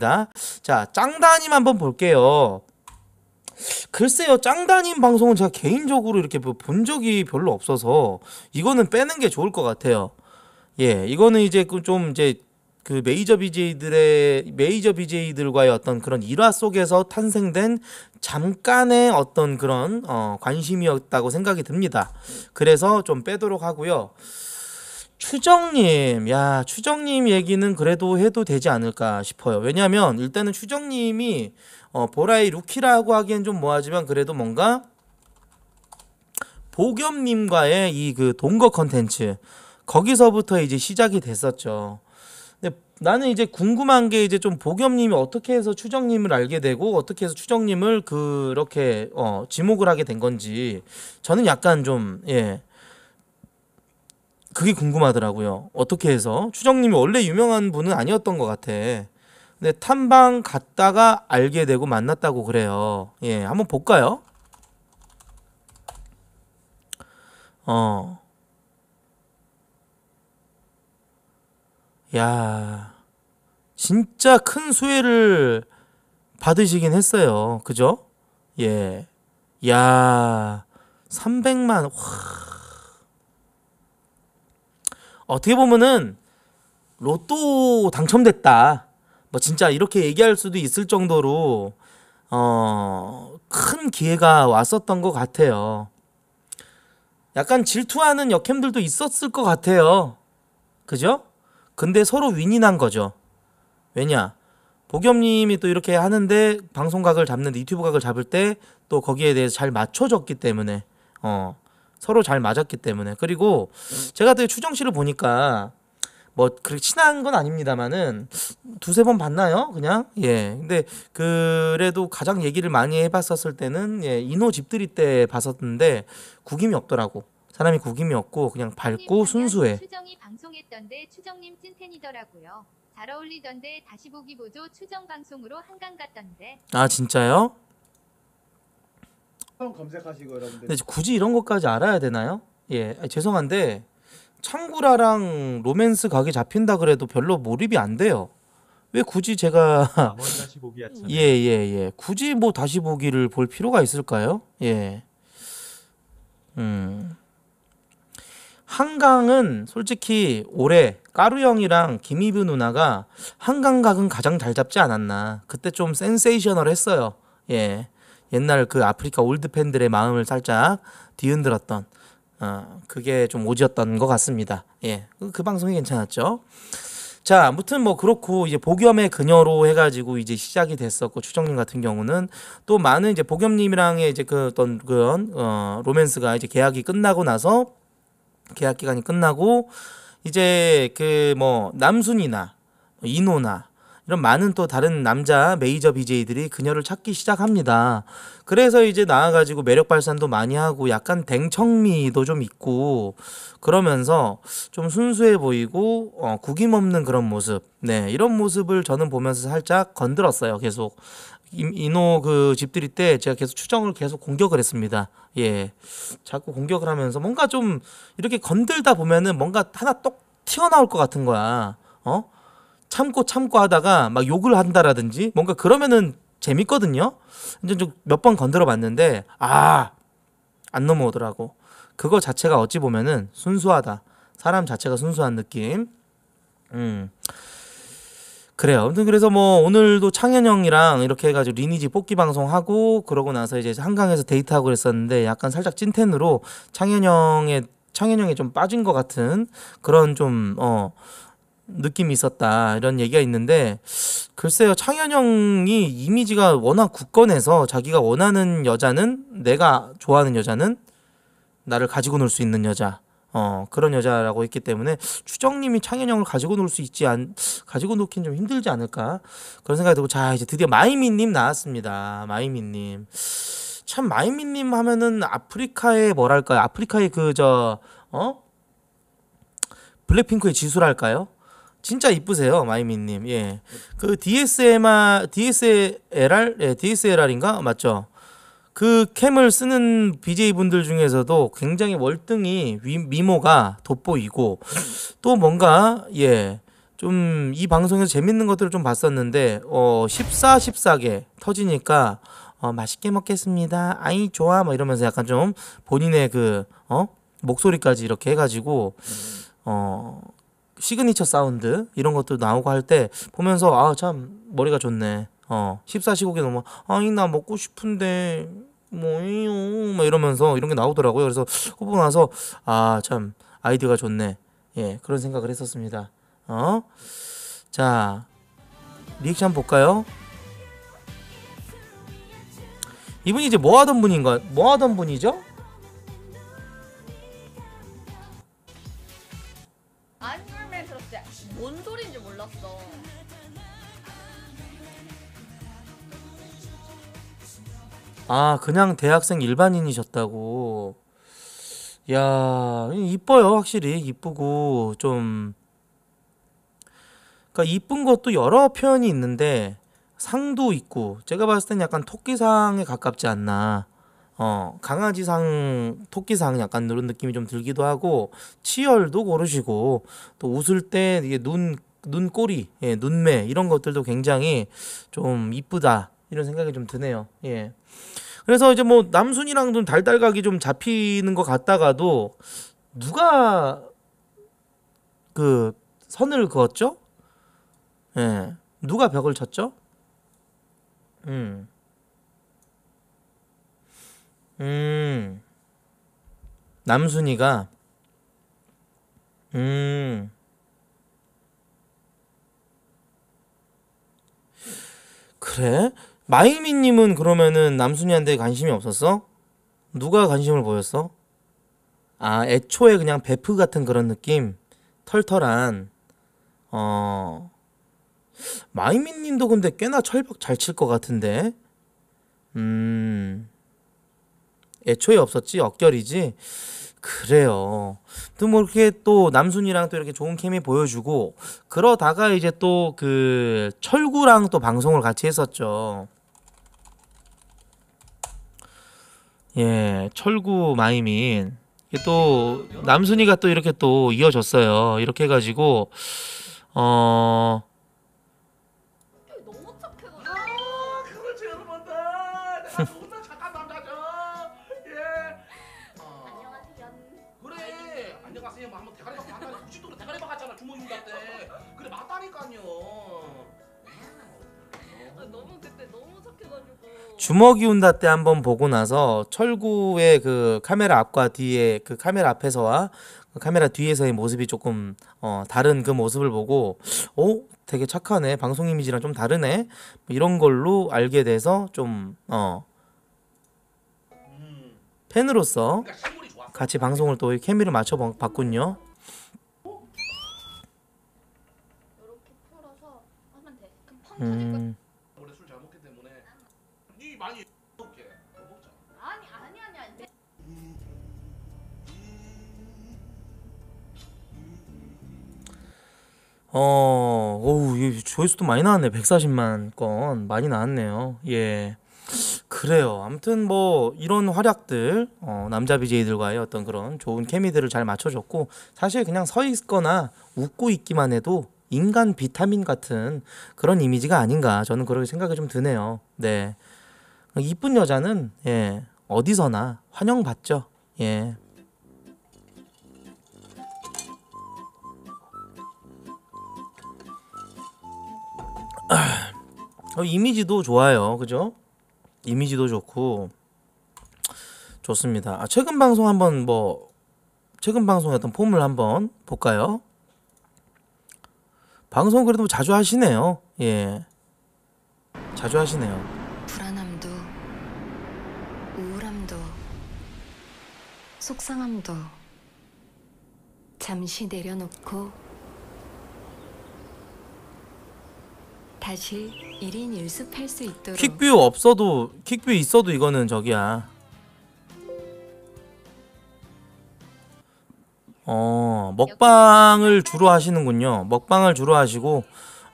자, 짱다님 한번 볼게요. 글쎄요, 짱다님 방송은 제가 개인적으로 이렇게 뭐 본 적이 별로 없어서 이거는 빼는 게 좋을 것 같아요. 예, 이거는 이제 그 좀 이제 그 메이저 BJ들의 메이저 BJ들과의 어떤 그런 일화 속에서 탄생된 잠깐의 어떤 그런 어, 관심이었다고 생각이 듭니다. 그래서 좀 빼도록 하고요. 추정님, 야, 추정님 얘기는 그래도 해도 되지 않을까 싶어요. 왜냐면, 일단은 추정님이, 어, 보라의 루키라고 하기엔 좀 뭐하지만, 그래도 뭔가, 보겸님과의 이 그 동거 컨텐츠, 거기서부터 이제 시작이 됐었죠. 근데 나는 이제 궁금한 게 이제 좀 보겸님이 어떻게 해서 추정님을 알게 되고, 어떻게 해서 추정님을 그렇게, 어, 지목을 하게 된 건지, 저는 약간 좀, 예, 그게 궁금하더라고요. 어떻게 해서 추정님이 원래 유명한 분은 아니었던 것 같아. 근데 탐방 갔다가 알게 되고 만났다고 그래요. 예, 한번 볼까요? 어. 야. 진짜 큰 수혜를 받으시긴 했어요. 그죠? 예. 야. 300만. 와. 어떻게 보면은 로또 당첨됐다. 뭐 진짜 이렇게 얘기할 수도 있을 정도로 어, 큰 기회가 왔었던 것 같아요. 약간 질투하는 역캠들도 있었을 것 같아요. 그죠? 근데 서로 윈윈한 거죠. 왜냐? 보겸님이 또 이렇게 하는데 방송각을 잡는데 유튜브 각을 잡을 때 또 거기에 대해서 잘맞춰졌기 때문에 어 서로 잘 맞았기 때문에 그리고 제가 또 추정 씨를 보니까 뭐 그렇게 친한 건 아닙니다만은 두세 번 봤나요? 그냥 예. 근데 그래도 가장 얘기를 많이 해봤었을 때는 예 인호 집들이 때 봤었는데 구김이 없더라고. 사람이 구김이 없고 그냥 밝고 순수해. 추정이 방송했던데 추정님 찐텐이더라고요. 잘 어울리던데 다시 보기 보조 추정 방송으로 한강 갔던데. 아 진짜요? 한번 검색하시고 여러분들. 근데 굳이 이런 것까지 알아야 되나요? 예, 아, 죄송한데 창구라랑 로맨스 각이 잡힌다 그래도 별로 몰입이 안 돼요. 왜 굳이 제가 아, 뭐 다시 보기 하잖 예, 예, 예. 굳이 뭐 다시 보기를 볼 필요가 있을까요? 예. 음. 한강은 솔직히 올해 까루 형이랑 김희뷰 누나가 한강 각은 가장 잘 잡지 않았나. 그때 좀 센세이셔널했어요. 예. 옛날 그 아프리카 올드 팬들의 마음을 살짝 뒤흔들었던 어, 그게 좀 오지였던 것 같습니다. 예, 그, 그 방송이 괜찮았죠. 자, 아무튼 뭐 그렇고 이제 복염의 그녀로 해가지고 이제 시작이 됐었고 추정님 같은 경우는 또 많은 이제 복염님이랑의 이제 그 어떤 그런 어 로맨스가 이제 계약이 끝나고 나서 계약 기간이 끝나고 이제 그 뭐 남순이나 뭐 인호나 이런 많은 또 다른 남자 메이저 BJ들이 그녀를 찾기 시작합니다. 그래서 이제 나와가지고 매력 발산도 많이 하고 약간 댕청미도 좀 있고 그러면서 좀 순수해 보이고 어, 구김 없는 그런 모습, 네 이런 모습을 저는 보면서 살짝 건들었어요 계속 이노 그 집들이 때 제가 계속 추정을 계속 공격을 했습니다. 예, 자꾸 공격을 하면서 뭔가 좀 이렇게 건들다 보면은 뭔가 하나 똑 튀어나올 것 같은 거야. 어? 참고 참고 하다가 막 욕을 한다라든지 뭔가 그러면은 재밌거든요. 이제 몇번 건드려 봤는데 아 안 넘어오더라고. 그거 자체가 어찌 보면은 순수하다. 사람 자체가 순수한 느낌. 음. 그래요. 아무튼 그래서 뭐 오늘도 창현 형이랑 이렇게 해가지고 리니지 뽑기 방송 하고 그러고 나서 이제 한강에서 데이트하고 그랬었는데 약간 살짝 찐텐으로 창현 형의 창현 형이 좀 빠진 것 같은 그런 좀어 느낌이 있었다 이런 얘기가 있는데 글쎄요 창현형이 이미지가 워낙 굳건해서 자기가 원하는 여자는 내가 좋아하는 여자는 나를 가지고 놀 수 있는 여자 어 그런 여자라고 했기 때문에 추정님이 창현형을 가지고 놀 수 있지 않 가지고 놓긴 좀 힘들지 않을까 그런 생각이 들고 자 이제 드디어 마이미님 나왔습니다 마이미님 참 마이미님 하면은 아프리카의 뭐랄까요 아프리카의 그 저어 블랙핑크의 지수랄까요 진짜 이쁘세요, 마이미님. 예. 그 DSLR, DSLR, 예, DSLR인가? 맞죠? 그 캠을 쓰는 BJ분들 중에서도 굉장히 월등히 위, 미, 모가 돋보이고 또 뭔가, 예. 좀 이 방송에서 재밌는 것들을 좀 봤었는데, 어, 14, 14개 터지니까 어, 맛있게 먹겠습니다. 아이, 좋아. 뭐 이러면서 약간 좀 본인의 그, 어? 목소리까지 이렇게 해가지고, 어, 시그니처 사운드 이런 것도 나오고 할 때 보면서 아 참 머리가 좋네. 어 14시국에 너무 아니 나 먹고 싶은데 뭐요 막 이러면서 이런 게 나오더라고요. 그래서 보고 나서 아 참아이디가 좋네. 예 그런 생각을 했었습니다. 어자 리액션 볼까요? 이분이 이제 뭐 하던 분인가 뭐 하던 분이죠? 아, 그냥 대학생 일반인이셨다고. 야, 이뻐요, 확실히. 이쁘고, 좀. 그니까, 이쁜 것도 여러 표현이 있는데, 상도 있고, 제가 봤을 땐 약간 토끼상에 가깝지 않나. 어, 강아지상, 토끼상 약간 그런 느낌이 좀 들기도 하고, 치열도 고르시고, 또 웃을 때, 이게 눈, 눈꼬리, 예, 눈매, 이런 것들도 굉장히 좀 이쁘다. 이런 생각이 좀 드네요. 예. 그래서 이제 뭐 남순이랑 좀 달달각이 좀 잡히는 것 같다가도 누가 그 선을 그었죠? 예. 누가 벽을 쳤죠? 음. 음. 남순이가 음. 그래? 마이미님은 그러면은 남순이한테 관심이 없었어? 누가 관심을 보였어? 아 애초에 그냥 베프 같은 그런 느낌 털털한 어 마이미님도 근데 꽤나 철벽 잘 칠 것 같은데 음 애초에 없었지 억결이지 그래요. 또 뭐 이렇게 또 남순이랑 또 이렇게 좋은 케미 보여주고 그러다가 이제 또 그 철구랑 또 방송을 같이 했었죠. 예, 철구 마이민. 또 남순이가 또 이렇게 또 이어졌어요. 이렇게 해가지고 어 주먹이 운다 때 한번 보고 나서 철구의 그 카메라 앞과 뒤에 그 카메라 앞에서와 그 카메라 뒤에서의 모습이 조금 어 다른 그 모습을 보고 오 어, 되게 착하네 방송 이미지랑 좀 다르네 뭐 이런 걸로 알게 돼서 좀 어 팬으로서 같이 방송을 또 케미를 맞춰 봤군요. 음. 어, 어우, 조회수도 많이 나왔네. 140만 건 많이 나왔네요. 예. 그래요. 아무튼 뭐 이런 활약들 어, 남자 BJ들과의 어떤 그런 좋은 케미들을 잘 맞춰줬고 사실 그냥 서 있거나 웃고 있기만 해도 인간 비타민 같은 그런 이미지가 아닌가 저는 그렇게 생각이 좀 드네요. 네. 이쁜 여자는 예, 어디서나 환영받죠. 예. 어, 이미지도 좋아요. 그죠? 이미지도 좋고 좋습니다. 아, 최근 방송 한번 뭐 최근 방송했던 폼을 한번 볼까요? 방송 그래도 자주 하시네요. 예. 자주 하시네요. 불안함도 우울함도 속상함도 잠시 내려놓고 다시 1인 1습할 수 있도록 킥뷰 없어도 킥뷰 있어도 이거는 저기야. 어, 먹방을 주로 하시는군요. 먹방을 주로 하시고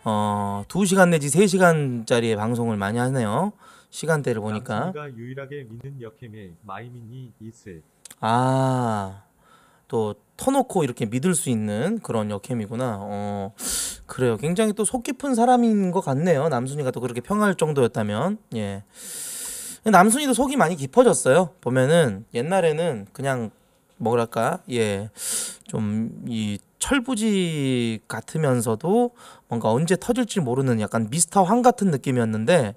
어, 2시간 내지 3시간짜리의 방송을 많이 하네요. 시간대를 보니까. 남친과 유일하게 믿는 역캠의 마이민이 있을. 아. 또 터놓고 이렇게 믿을 수 있는 그런 역캠이구나. 어. 그래요. 굉장히 또 속 깊은 사람인 것 같네요. 남순이가 또 그렇게 평할 정도였다면. 예. 남순이도 속이 많이 깊어졌어요. 보면은 옛날에는 그냥 뭐랄까 예좀 이 철부지 같으면서도 뭔가 언제 터질지 모르는 약간 미스터 황 같은 느낌이었는데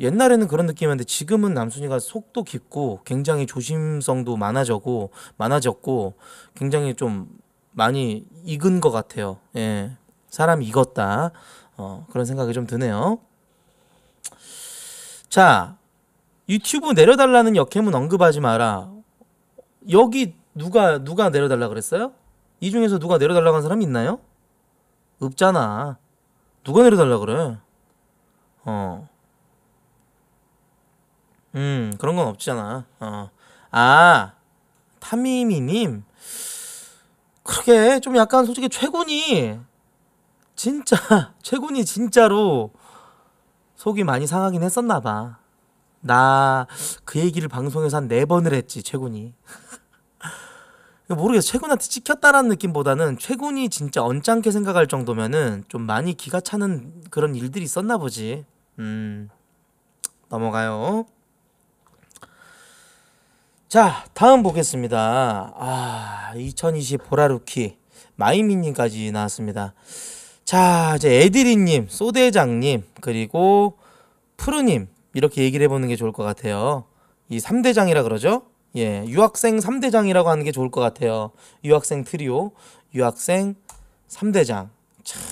옛날에는 그런 느낌이었는데 지금은 남순이가 속도 깊고 굉장히 조심성도 많아졌고 많아졌고 굉장히 좀 많이 익은 것 같아요. 예. 사람 익었다. 어, 그런 생각이 좀 드네요. 자, 유튜브 내려달라는 역행은 언급하지 마라. 여기 누가 누가 내려달라 그랬어요? 이 중에서 누가 내려달라고 한 사람이 있나요? 없잖아. 누가 내려달라 그래? 어. 음, 그런 건 없잖아. 어. 아, 타미미님. 그러게, 좀 약간 솔직히 최군이 진짜 최군이 진짜로 속이 많이 상하긴 했었나 봐. 나 그 얘기를 방송에서 한 네 번을 했지 최군이. 모르겠어. 최군한테 찍혔다라는 느낌보다는 최군이 진짜 언짢게 생각할 정도면은 좀 많이 기가 차는 그런 일들이 있었나 보지. 음. 넘어가요. 자, 다음 보겠습니다. 아, 2020 보라루키 마이미님까지 나왔습니다. 자, 이제 에디리님, 소대장님, 그리고 푸르님, 이렇게 얘기를 해보는 게 좋을 것 같아요. 이 3대장이라 그러죠? 예, 유학생 3대장이라고 하는 게 좋을 것 같아요. 유학생 트리오, 유학생 3대장. 참,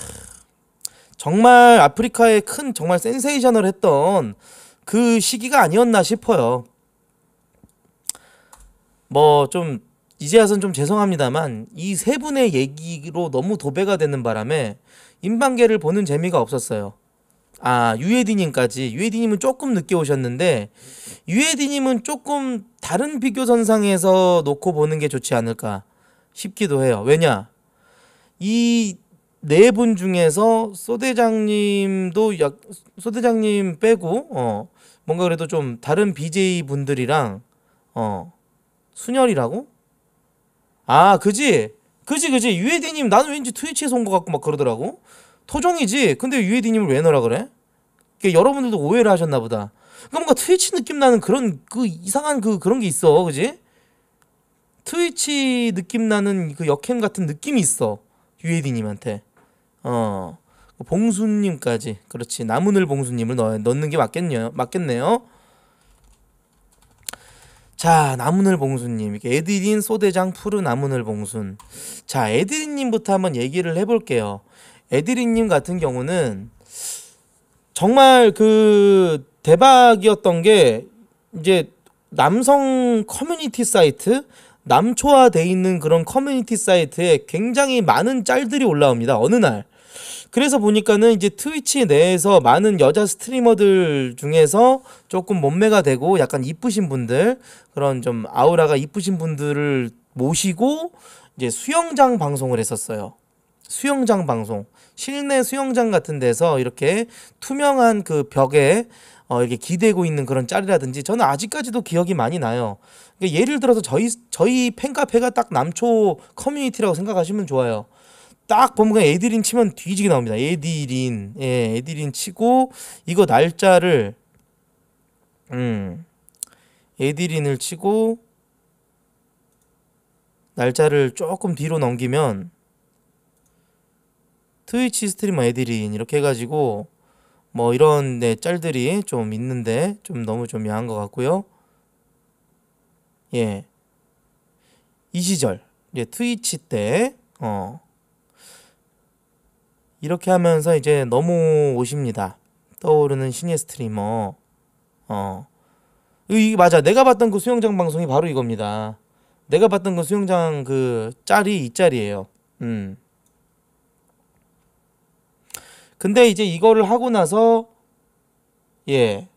정말 아프리카의 큰 정말 센세이션을 했던 그 시기가 아니었나 싶어요. 뭐좀 이제 야선좀 죄송합니다만 이 세 분의 얘기로 너무 도배가 되는 바람에 인방계를 보는 재미가 없었어요. 아 유에디님까지 유에디님은 조금 늦게 오셨는데 유에디님은 조금 다른 비교 선상에서 놓고 보는 게 좋지 않을까 싶기도 해요. 왜냐 이 네 분 중에서 소대장님도 약 소대장님 빼고 어 뭔가 그래도 좀 다른 BJ 분들이랑 어 순열이라고 아 그지? 그지 그지 유에디님 나는 왠지 트위치에서 온 것 같고 막 그러더라고 토종이지 근데 유에디님을 왜넣으라 그래? 그러니까 여러분들도 오해를 하셨나 보다 그러니까 뭔가 트위치 느낌 나는 그런 그 이상한 그 그런 게 있어 그지? 트위치 느낌 나는 그역행 같은 느낌이 있어 유에디님한테 어 봉수님까지 그렇지 나무늘 봉수님을 넣, 넣는 게 맞겠냐 맞겠네요 자, 나무늘 봉순님 이렇게 에드린 소대장 푸른 나무늘 봉순. 자, 에드린님부터 한번 얘기를 해볼게요. 에드린님 같은 경우는 정말 그 대박이었던 게 이제 남성 커뮤니티 사이트 남초화돼 있는 그런 커뮤니티 사이트에 굉장히 많은 짤들이 올라옵니다. 어느 날 그래서 보니까는 이제 트위치 내에서 많은 여자 스트리머들 중에서 조금 몸매가 되고 약간 이쁘신 분들 그런 좀 아우라가 이쁘신 분들을 모시고 이제 수영장 방송을 했었어요. 수영장 방송. 실내 수영장 같은 데서 이렇게 투명한 그 벽에 어, 이렇게 기대고 있는 그런 짤이라든지 저는 아직까지도 기억이 많이 나요. 그러니까 예를 들어서 저희 저희 팬카페가 딱 남초 커뮤니티라고 생각하시면 좋아요. 딱 보면 그냥 에드린 치면 뒤지게 나옵니다. 에드린. 예, 에드린 치고 이거 날짜를 음. 에드린을 치고 날짜를 조금 뒤로 넘기면 트위치 스트리머 에드린 이렇게 해 가지고 뭐 이런 네, 짤들이 좀 있는데 좀 너무 좀 야한 것 같고요. 예. 이 시절 예, 트위치 때 어. 이렇게 하면서 이제 너무 오십니다 떠오르는 신예 스트리머. 어. 이 맞아. 내가 봤던 그 수영장 방송이 바로 이겁니다. 내가 봤던 그 수영장 그 짤이 이 짤이에요. 음. 근데 이제 이거를 하고 나서 예.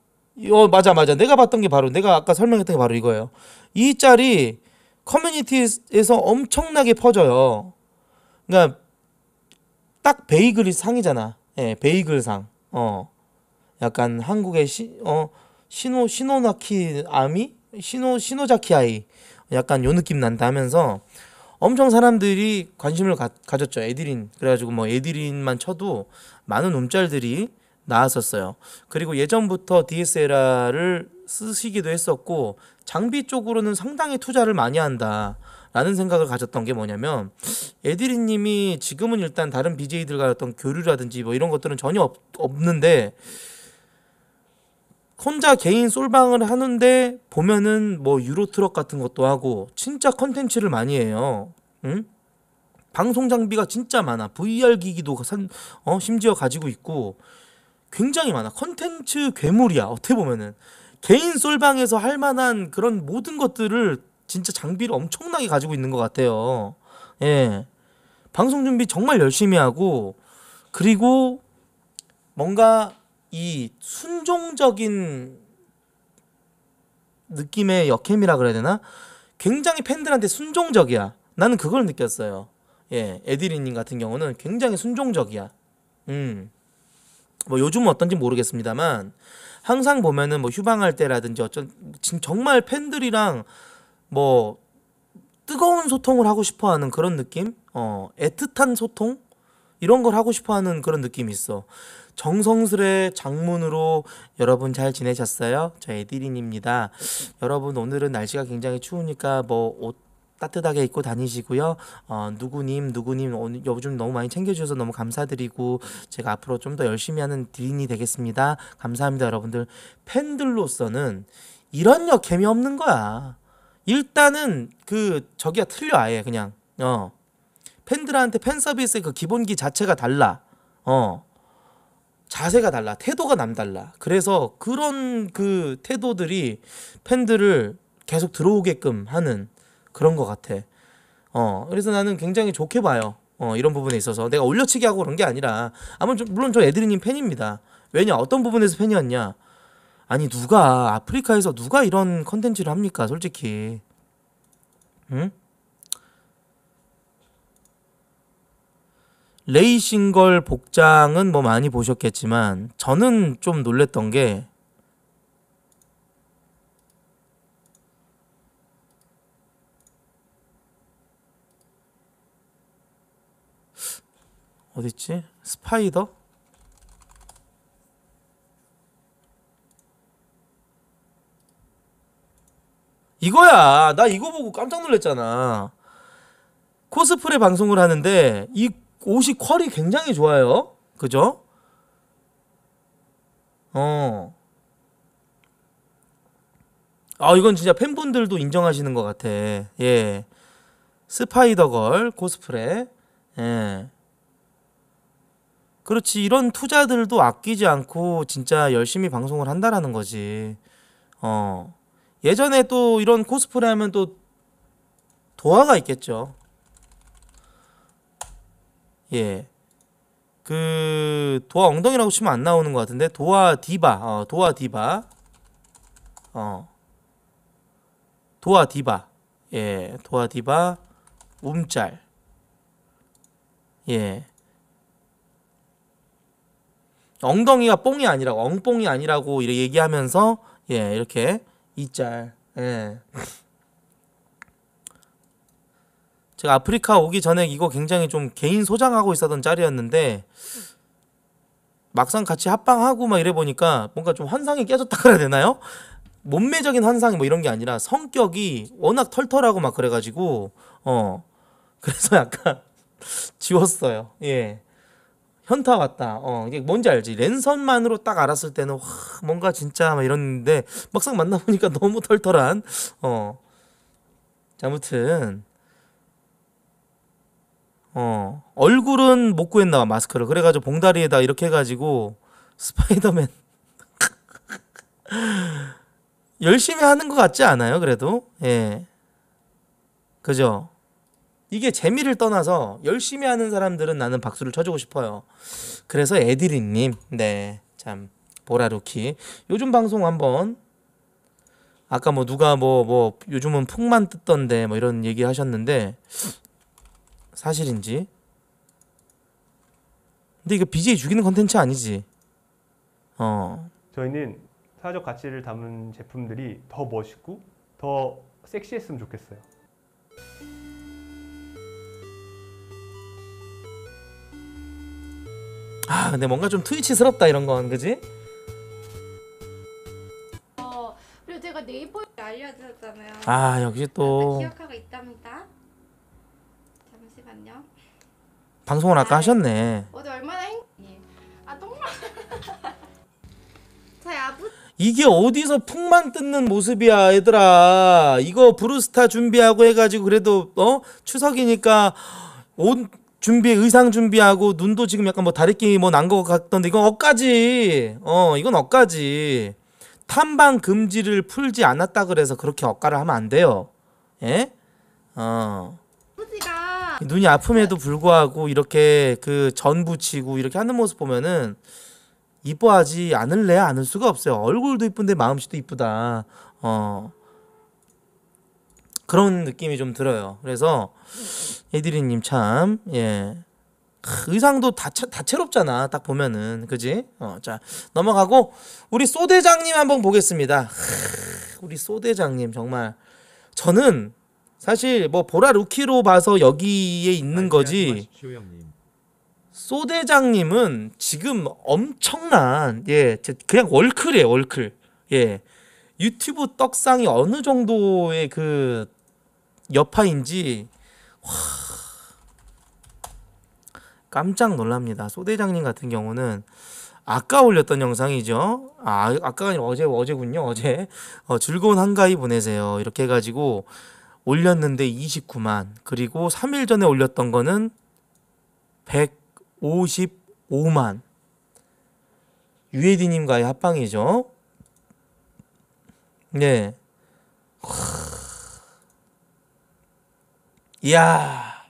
어 맞아 맞아. 내가 봤던 게 바로 내가 아까 설명했던 게 바로 이거예요. 이 짤이 커뮤니티에서 엄청나게 퍼져요. 그러니까 딱 베이글이 상이잖아. 예, 베이글 상. 어. 약간 한국의 시, 어, 신호, 신호나키 아미? 신호, 신호자키 아이. 약간 요 느낌 난다 하면서 엄청 사람들이 관심을 가, 졌죠 에드린. 그래가지고 뭐 에드린만 쳐도 많은 움짤들이 나왔었어요. 그리고 예전부터 DSLR을 쓰시기도 했었고 장비 쪽으로는 상당히 투자를 많이 한다. 라는 생각을 가졌던 게 뭐냐면 에드리 님이 지금은 일단 다른 BJ들과 어떤 교류라든지 뭐 이런 것들은 전혀 없, 없는데 혼자 개인 솔방을 하는데 보면은 뭐 유로 트럭 같은 것도 하고 진짜 컨텐츠를 많이 해요. 응? 방송 장비가 진짜 많아. VR 기기도 산, 어, 심지어 가지고 있고 굉장히 많아. 컨텐츠 괴물이야. 어떻게 보면은 개인 솔방에서 할 만한 그런 모든 것들을 진짜 장비를 엄청나게 가지고 있는 것 같아요. 예. 방송 준비 정말 열심히 하고 그리고 뭔가 이 순종적인 느낌의 역캠이라 그래야 되나? 굉장히 팬들한테 순종적이야. 나는 그걸 느꼈어요. 예, 에디리님 같은 경우는 굉장히 순종적이야. 음. 뭐 요즘은 어떤지 모르겠습니다만 항상 보면은 뭐 휴방할 때라든지 어쩐 정말 팬들이랑 뭐 뜨거운 소통을 하고 싶어하는 그런 느낌, 어 애틋한 소통 이런 걸 하고 싶어하는 그런 느낌이 있어. 정성스레 장문으로 여러분 잘 지내셨어요? 저 에디린입니다. 여러분 오늘은 날씨가 굉장히 추우니까 뭐 옷 따뜻하게 입고 다니시고요. 어, 누구님, 누구님 요즘 너무 많이 챙겨주셔서 너무 감사드리고 제가 앞으로 좀 더 열심히 하는 디린이 되겠습니다. 감사합니다, 여러분들. 팬들로서는 이런 역캠이 없는 거야. 일단은 그 저기가 틀려 아예 그냥 어 팬들한테 팬 서비스의 그 기본기 자체가 달라 어 자세가 달라 태도가 남달라 그래서 그런 그 태도들이 팬들을 계속 들어오게끔 하는 그런 것 같아 어 그래서 나는 굉장히 좋게 봐요 어 이런 부분에 있어서 내가 올려치기 하고 그런 게 아니라 아무 물론 저 애드리님 팬입니다 왜냐 어떤 부분에서 팬이었냐 아니 누가 아프리카에서 누가 이런 컨텐츠를 합니까 솔직히 응? 레이싱걸 복장은 뭐 많이 보셨겠지만 저는 좀 놀랬던 게 어딨지? 스파이더? 이거야. 나 이거 보고 깜짝 놀랐잖아. 코스프레 방송을 하는데 이 옷이 퀄이 굉장히 좋아요. 그죠? 어. 아, 이건 진짜 팬분들도 인정하시는 것 같아. 예. 스파이더걸 코스프레. 예. 그렇지. 이런 투자들도 아끼지 않고 진짜 열심히 방송을 한다라는 거지. 어. 예전에 또 이런 코스프레 하면 또 도화가 있겠죠. 예. 그 도화 엉덩이라고 치면 안 나오는 것 같은데 도화 디바 어, 도화 디바 어 도화 디바 예 도화 디바 움짤 예 엉덩이가 뽕이 아니라고 엉뽕이 아니라고 이렇게 얘기하면서 예 이렇게 이짤. 예. 제가 아프리카 오기 전에 이거 굉장히 좀 개인 소장하고 있었던 짤이었는데 막상 같이 합방하고 막 이래 보니까 뭔가 좀 환상이 깨졌다 그래야 되나요? 몸매적인 환상 뭐 이런 게 아니라 성격이 워낙 털털하고 막 그래가지고 어 그래서 약간 지웠어요. 예. 현타 왔다. 어, 이게 뭔지 알지? 랜선만으로 딱 알았을 때는 와, 뭔가 진짜 막 이랬는데 막상 만나보니까 너무 털털한 어. 자, 아무튼 어, 얼굴은 못 구했나 봐, 마스크를. 그래 가지고 봉다리에다 이렇게 해 가지고 스파이더맨 열심히 하는 것 같지 않아요, 그래도? 예. 그죠? 이게 재미를 떠나서 열심히 하는 사람들은 나는 박수를 쳐주고 싶어요. 그래서 에디린님, 네, 참 보라루키. 요즘 방송 한번 아까 뭐 누가 뭐뭐 뭐 요즘은 풍만 뜯던데 뭐 이런 얘기 하셨는데 사실인지. 근데 이거 BJ 죽이는 컨텐츠 아니지? 어. 저희는 사회적 가치를 담은 제품들이 더 멋있고 더 섹시했으면 좋겠어요. 아 근데 뭔가 좀 트위치스럽다 이런 건 그지? 어 그리고 제가 네이버에 알려드렸잖아요. 아 역시 또 기억하고 있답니다. 잠시만요. 방송을 아까 아, 하셨네. 어제 얼마나 행... 아 똥만. 저희 아버 이게 어디서 풍만 뜯는 모습이야 얘들아 이거 브루스타 준비하고 해가지고 그래도 어 추석이니까 온 준비 의상 준비하고 눈도 지금 약간 뭐 다리끼 뭐난 것 같던데 이건 억까지 어 이건 억까지 탐방 금지를 풀지 않았다 그래서 그렇게 억까를 하면 안 돼요 예? 어 눈이 아픔에도 불구하고 이렇게 그전 붙이고 이렇게 하는 모습 보면은 이뻐하지 않을래야 않을 수가 없어요 얼굴도 이쁜데 마음씨도 이쁘다 어 그런 느낌이 좀 들어요. 그래서 에드리님 참 예. 의상도 다채, 다채롭잖아. 딱 보면은. 그지? 어, 자, 넘어가고, 우리 소대장님 한번 보겠습니다. 우리 소대장님, 정말. 저는 사실 뭐 보라 루키로 봐서 여기에 있는 거지. 소대장님은 지금 엄청난, 예, 그냥 월클이에요, 월클. 예. 유튜브 떡상이 어느 정도의 그 여파인지 와, 깜짝 놀랍니다. 소대장님 같은 경우는 아까 올렸던 영상이죠. 아, 아까가 아니라 어제 어제군요. 어제 어, 즐거운 한가위 보내세요. 이렇게 해가지고 올렸는데 29만 그리고 3일 전에 올렸던 거는 155만 유에디님과의 합방이죠. 네. 와. 이야.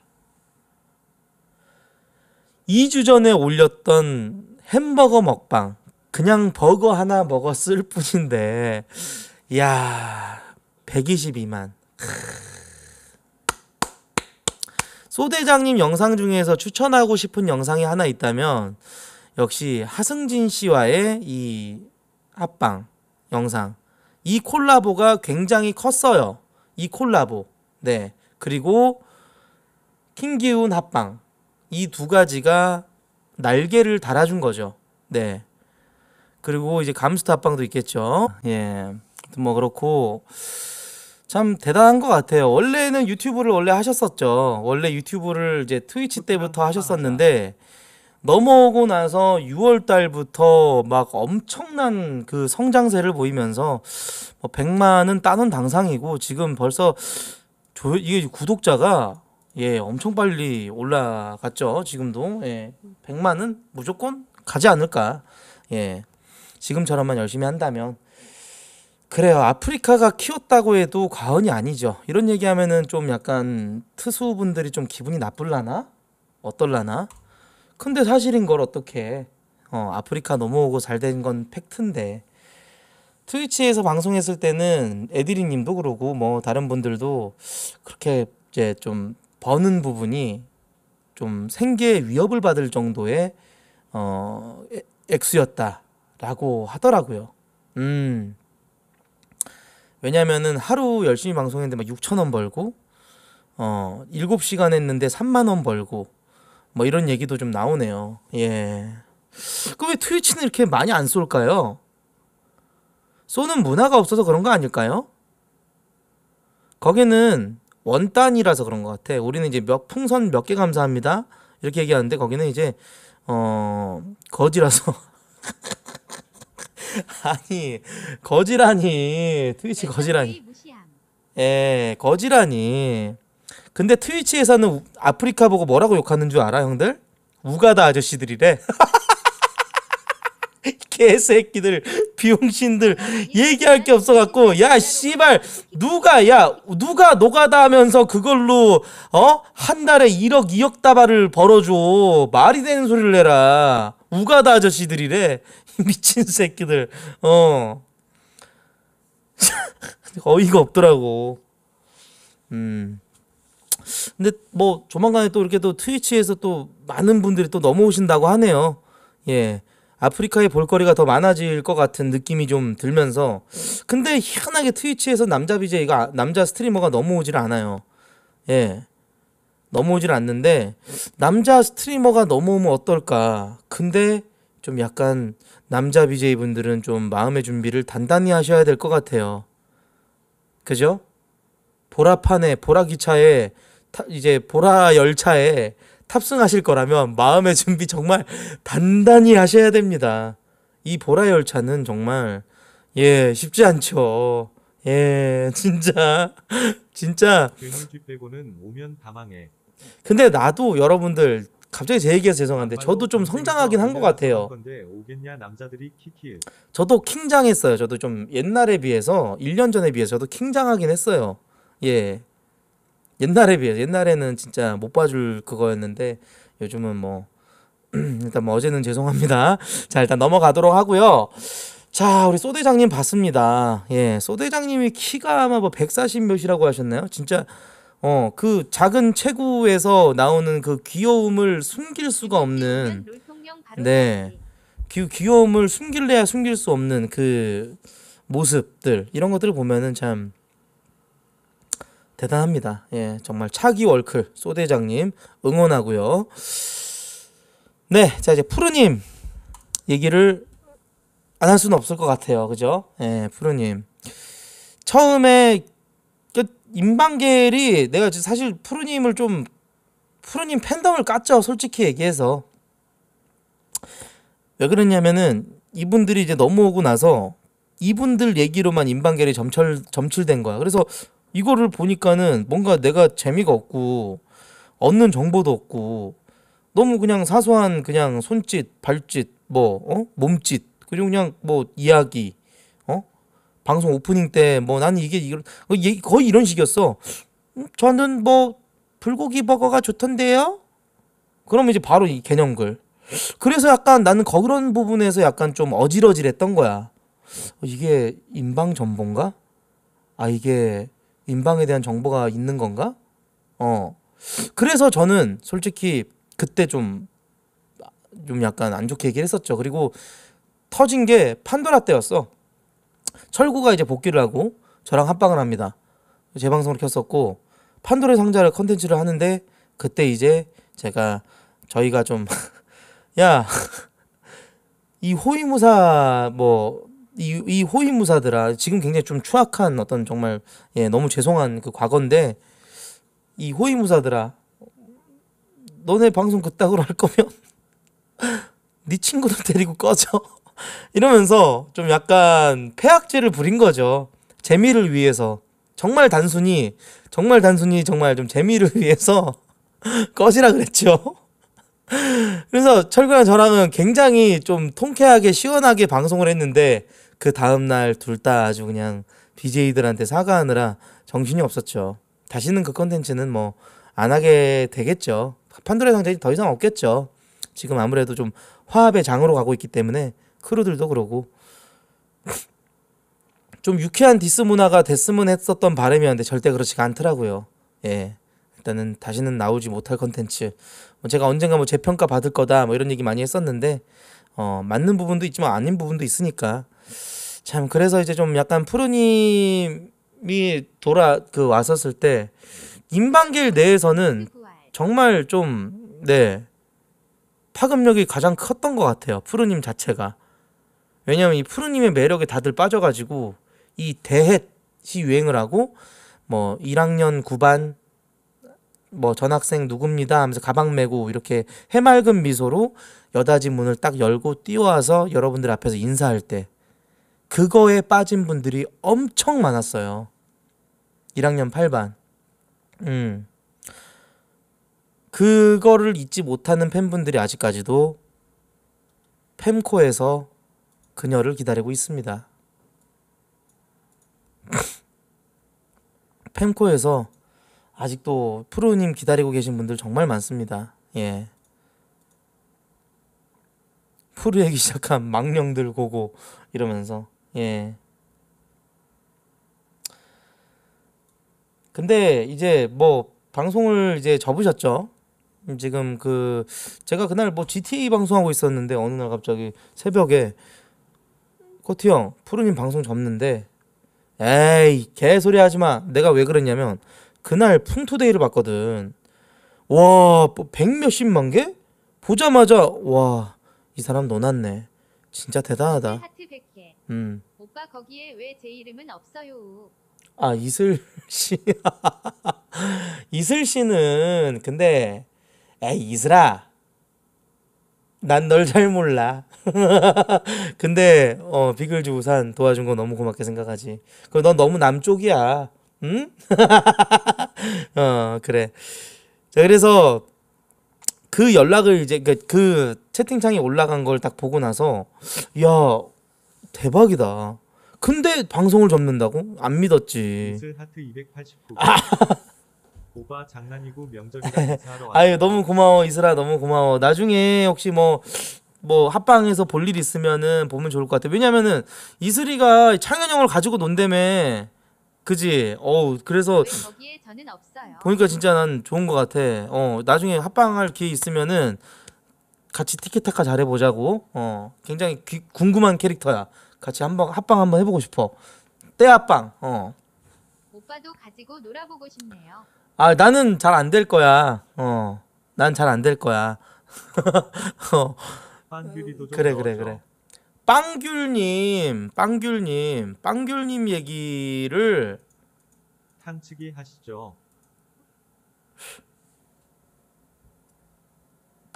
2주 전에 올렸던 햄버거 먹방. 그냥 버거 하나 먹었을 뿐인데, 이야. 122만. 소대장님 영상 중에서 추천하고 싶은 영상이 하나 있다면, 역시 하승진 씨와의 이 합방 영상. 이 콜라보가 굉장히 컸어요. 이 콜라보. 네. 그리고 킹기훈 합방 이 두 가지가 날개를 달아준 거죠. 네. 그리고 이제 감스타 합방도 있겠죠. 예. 뭐 그렇고 참 대단한 것 같아요. 원래는 유튜브를 원래 하셨었죠. 원래 유튜브를 이제 트위치 그렇죠. 때부터 아, 하셨었는데 넘어오고 나서 6월 달부터 막 엄청난 그 성장세를 보이면서 뭐 100만은 따는 당상이고 지금 벌써 조, 이게 구독자가 예, 엄청 빨리 올라갔죠. 지금도 예, 100만은 무조건 가지 않을까. 예, 지금처럼만 열심히 한다면 그래요. 아프리카가 키웠다고 해도 과언이 아니죠. 이런 얘기하면은 좀 약간 트수분들이 좀 기분이 나쁠라나 어떨라나. 근데 사실인 걸 어떻게? 어, 아프리카 넘어오고 잘 된 건 팩트인데. 트위치에서 방송했을 때는 에드리 님도 그러고 뭐 다른 분들도 그렇게 이제 좀 버는 부분이 좀 생계에 위협을 받을 정도의 어 액수였다라고 하더라고요. 음. 왜냐면은 하루 열심히 방송했는데 막 6천 원 벌고 어 7시간 했는데 3만 원 벌고 뭐 이런 얘기도 좀 나오네요. 예. 그 왜 트위치는 이렇게 많이 안 쏠까요? 쏘는 문화가 없어서 그런 거 아닐까요? 거기는 원단이라서 그런 것 같아. 우리는 이제 몇 풍선 몇 개 감사합니다. 이렇게 얘기하는데 거기는 이제 어 거지라서 아니 거지라니 트위치 거지라니 예 거지라니 근데 트위치에서는 우, 아프리카 보고 뭐라고 욕하는 줄 알아 형들 우가다 아저씨들이래 개새끼들 비용신들 아, 예. 얘기할 게 없어갖고 야 씨발 누가 야 누가 노가다 하면서 그걸로 어 한 달에 1억 2억 다발을 벌어줘 말이 되는 소리를 내라 우가다 아저씨들이래 미친 새끼들 어 어이가 없더라고 음 근데 뭐 조만간에 또 이렇게 또 트위치에서 또 많은 분들이 또 넘어오신다고 하네요 예 아프리카의 볼거리가 더 많아질 것 같은 느낌이 좀 들면서 근데 희한하게 트위치에서 남자 BJ가 남자 스트리머가 넘어오질 않아요. 예. 넘어오질 않는데 남자 스트리머가 넘어오면 어떨까? 근데 좀 약간 남자 BJ 분들은 좀 마음의 준비를 단단히 하셔야 될 것 같아요. 그죠? 보라판에 보라기차에 이제 보라 열차에 탑승하실 거라면 마음의 준비 정말 단단히 하셔야 됩니다. 이 보라 열차는 정말 예 쉽지 않죠. 예 진짜 진짜. 그 근데 나도 여러분들 갑자기 제 얘기해서 죄송한데 저도 좀 음, 성장하긴 한것 음, 같아요. 음, 저도 킹장했어요. 저도 좀 옛날에 비해서 1년 전에 비해서 저도 킹장하긴 했어요. 예. 옛날에 비해서 옛날에는 진짜 못 봐줄 그거였는데 요즘은 뭐 일단 뭐 어제는 죄송합니다. 자 일단 넘어가도록 하고요. 자 우리 소대장님 봤습니다. 예, 소대장님이 키가 아마 뭐140 몇이라고 하셨나요? 진짜 어 그 작은 체구에서 나오는 그 귀여움을 숨길 수가 없는 네, 네. 귀, 귀여움을 숨길래야 숨길 수 없는 그 모습들 이런 것들을 보면은 참 대단합니다. 예, 정말 차기 월클 소대장님 응원하고요. 네, 자 이제 푸르님 얘기를 안 할 수는 없을 것 같아요. 그죠? 예, 푸르님 처음에 그 임방겔이 내가 사실 푸르님을 좀 푸르님 팬덤을 깠죠. 솔직히 얘기해서 왜 그러냐면은 이분들이 이제 넘어오고 나서 이분들 얘기로만 임방겔이 점철 점출된 거야. 그래서 이거를 보니까는 뭔가 내가 재미가 없고 얻는 정보도 없고 너무 그냥 사소한 그냥 손짓, 발짓, 뭐 어? 몸짓 그리고 그냥 뭐 이야기 어 방송 오프닝 때 뭐 나는 이게 이거 어, 거의 이런 식이었어. 음, 저는 뭐 불고기 버거가 좋던데요. 그럼 이제 바로 이 개념글. 그래서 약간 나는 그런 부분에서 약간 좀 어질어질했던 거야. 어, 이게 인방전본가? 아 이게 인방에 대한 정보가 있는 건가? 어. 그래서 저는 솔직히 그때 좀, 좀 약간 안 좋게 얘기를 했었죠. 그리고 터진 게 판도라 때였어. 철구가 이제 복귀를 하고 저랑 합방을 합니다. 재방송을 켰었고, 판도라 상자를 컨텐츠를 하는데, 그때 이제 제가 저희가 좀, 야, 이 호위무사 뭐 이, 이 호위무사들아 지금 굉장히 좀 추악한 어떤 정말 예 너무 죄송한 그 과거인데 이 호위무사들아 너네 방송 그따구로 할 거면 네 친구들 데리고 꺼져 이러면서 좀 약간 폐악제를 부린 거죠 재미를 위해서 정말 단순히 정말 단순히 정말 좀 재미를 위해서 꺼지라 그랬죠 그래서 철근랑 저랑은 굉장히 좀 통쾌하게 시원하게 방송을 했는데 그 다음날 둘 다 아주 그냥 BJ들한테 사과하느라 정신이 없었죠. 다시는 그 컨텐츠는 뭐 안 하게 되겠죠. 판도라의 상자이 더 이상 없겠죠. 지금 아무래도 좀 화합의 장으로 가고 있기 때문에 크루들도 그러고 좀 유쾌한 디스 문화가 됐으면 했었던 바람이었는데 절대 그렇지가 않더라고요. 예. 일단은 다시는 나오지 못할 컨텐츠. 뭐 제가 언젠가 뭐 재평가 받을 거다 뭐 이런 얘기 많이 했었는데 어, 맞는 부분도 있지만 아닌 부분도 있으니까 참 그래서 이제 좀 약간 푸르님이 돌아 그 왔었을 때 인방길 내에서는 정말 좀 네 파급력이 가장 컸던 것 같아요 푸르님 자체가 왜냐면 이 푸르님의 매력에 다들 빠져가지고 이 대햇이 유행을 하고 뭐 1학년 9반 뭐 전학생 누굽니다 하면서 가방 메고 이렇게 해맑은 미소로 여닫이 문을 딱 열고 뛰어와서 여러분들 앞에서 인사할 때 그거에 빠진 분들이 엄청 많았어요. 1학년 8반. 음. 그거를 잊지 못하는 팬분들이 아직까지도 팸코에서 그녀를 기다리고 있습니다. 팸코에서 아직도 프로님 기다리고 계신 분들 정말 많습니다. 예. 푸르 얘기 시작한 망령들 고고 이러면서 예. 근데 이제 뭐 방송을 이제 접으셨죠? 지금 그 제가 그날 뭐 GTA 방송하고 있었는데 어느 날 갑자기 새벽에 코트 형 푸르님 방송 접는데 에이 개소리 하지 마 내가 왜 그랬냐면 그날 풍토데이를 봤거든 와백 뭐 몇십만 개 보자마자 와이 사람 노났네 진짜 대단하다 음. 오빠 거기에 왜 제 이름은 없어요? 아 이슬 씨 이슬 씨는 근데 에이 슬아난 널 잘 몰라 근데 어 비글즈 우산 도와준 거 너무 고맙게 생각하지 그리넌 너무 남쪽이야 응? 어 그래 자 그래서 그 연락을 이제 그, 그 채팅창에 올라간 걸 딱 보고 나서 야 대박이다. 근데 방송을 접는다고? 안 믿었지. 하트 289. 아. 오빠 장난이고 명절이라 아유 너무 고마워 이슬아 너무 고마워. 나중에 혹시 뭐 뭐 합방에서 볼 일 있으면은 보면 좋을 것 같아. 왜냐면은 이슬이가 창현형을 가지고 논다며. 그지? 어우, 그래서 보니까 진짜 난 좋은 것 같아. 어, 나중에 합방할 기회 있으면은 같이 티키타카 잘해보자고 어 굉장히 귀, 궁금한 캐릭터야 같이 한번 합방 한번 해보고 싶어 떼합방 어 오빠도 가지고 놀아보고 싶네요. 아 나는 잘 안 될 거야 어난 잘 안 될 거야 어 한규리도 어. 좀 그래 그래 그래 빵귤님 빵귤님 빵귤님 얘기를 탕치기 하시죠.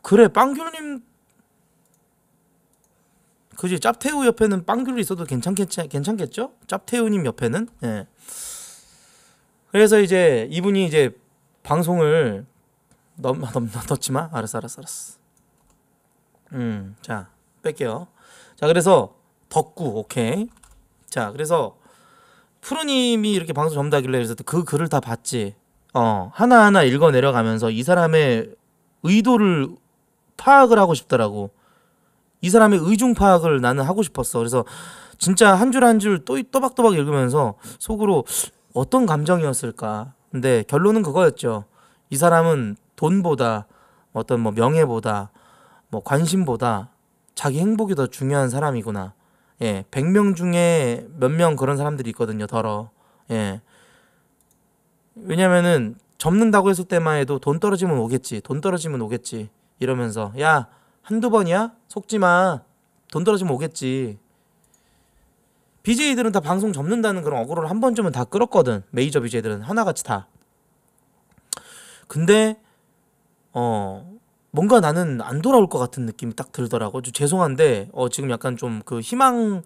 그래 빵귤님 그지 짭태우 옆에는 빵귤이 있어도 괜찮겠지 괜찮겠죠? 짭태우님 옆에는 예. 그래서 이제 이분이 이제 방송을 넘, 아, 넘, 넣었지만 알았어 알았어 알았어 음자 뺄게요 자 그래서 덕구 오케이 자 그래서 푸르님이 이렇게 방송 전다길래 그래서 그 글을 다 봤지 어 하나하나 읽어 내려가면서 이 사람의 의도를 파악을 하고 싶더라고. 이 사람의 의중 파악을 나는 하고 싶었어. 그래서 진짜 한 줄 한 줄또 또박또박 읽으면서 속으로 어떤 감정이었을까. 근데 결론은 그거였죠. 이 사람은 돈보다 어떤 뭐 명예보다 뭐 관심보다 자기 행복이 더 중요한 사람이구나. 예, 100명 중에 몇 명 그런 사람들이 있거든요, 더러. 예. 왜냐면은 접는다고 했을 때만 해도 돈 떨어지면 오겠지. 돈 떨어지면 오겠지. 이러면서 야 한두 번이야? 속지 마. 돈 떨어지면 오겠지. BJ들은 다 방송 접는다는 그런 어그로를 한 번쯤은 다 끌었거든. 메이저 BJ들은 하나같이 다. 근데 어 뭔가 나는 안 돌아올 것 같은 느낌이 딱 들더라고. 좀 죄송한데 어 지금 약간 좀 그 희망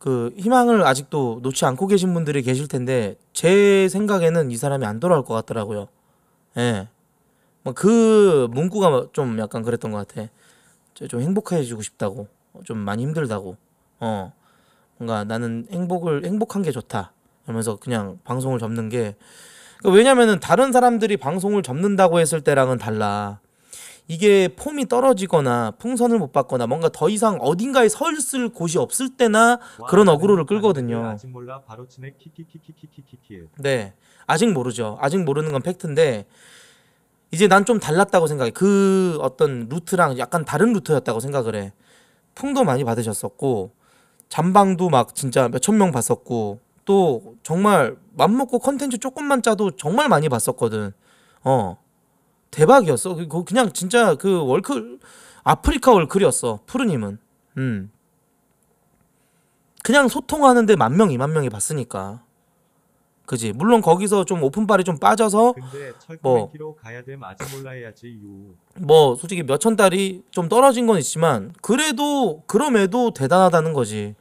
그 희망을 아직도 놓지 않고 계신 분들이 계실 텐데 제 생각에는 이 사람이 안 돌아올 것 같더라고요. 예. 뭐 그 문구가 좀 약간 그랬던 것 같아. 좀 행복해지고 싶다고. 어, 좀 많이 힘들다고. 어. 뭔가 나는 행복을 행복한 게 좋다. 그러면서 그냥 방송을 접는 게 그러니까 왜냐면은 다른 사람들이 방송을 접는다고 했을 때랑은 달라. 이게 폼이 떨어지거나 풍선을 못 받거나 뭔가 더 이상 어딘가에 서 있을 곳이 없을 때나 와, 그런 어그로를 끌거든요. 아직 몰라 바로 키키키키키키키 네. 아직 모르죠. 아직 모르는 건 팩트인데 이제 난 좀 달랐다고 생각해. 그 어떤 루트랑 약간 다른 루트였다고 생각을 해. 풍도 많이 받으셨었고 잠방도 막 진짜 몇 천 명 봤었고 또 정말 맘먹고 컨텐츠 조금만 짜도 정말 많이 봤었거든. 어. 대박이었어. 그냥 진짜 그 월클 아프리카 월클이었어. 푸르님은. 음. 그냥 소통하는데 만 명, 이만 명이 봤으니까. 그지 물론 거기서 좀 오픈발이 좀 빠져서 뭐, 뭐 솔직히 몇 천 달이 좀 떨어진 건 있지만 그래도 그럼에도 대단하다는 거지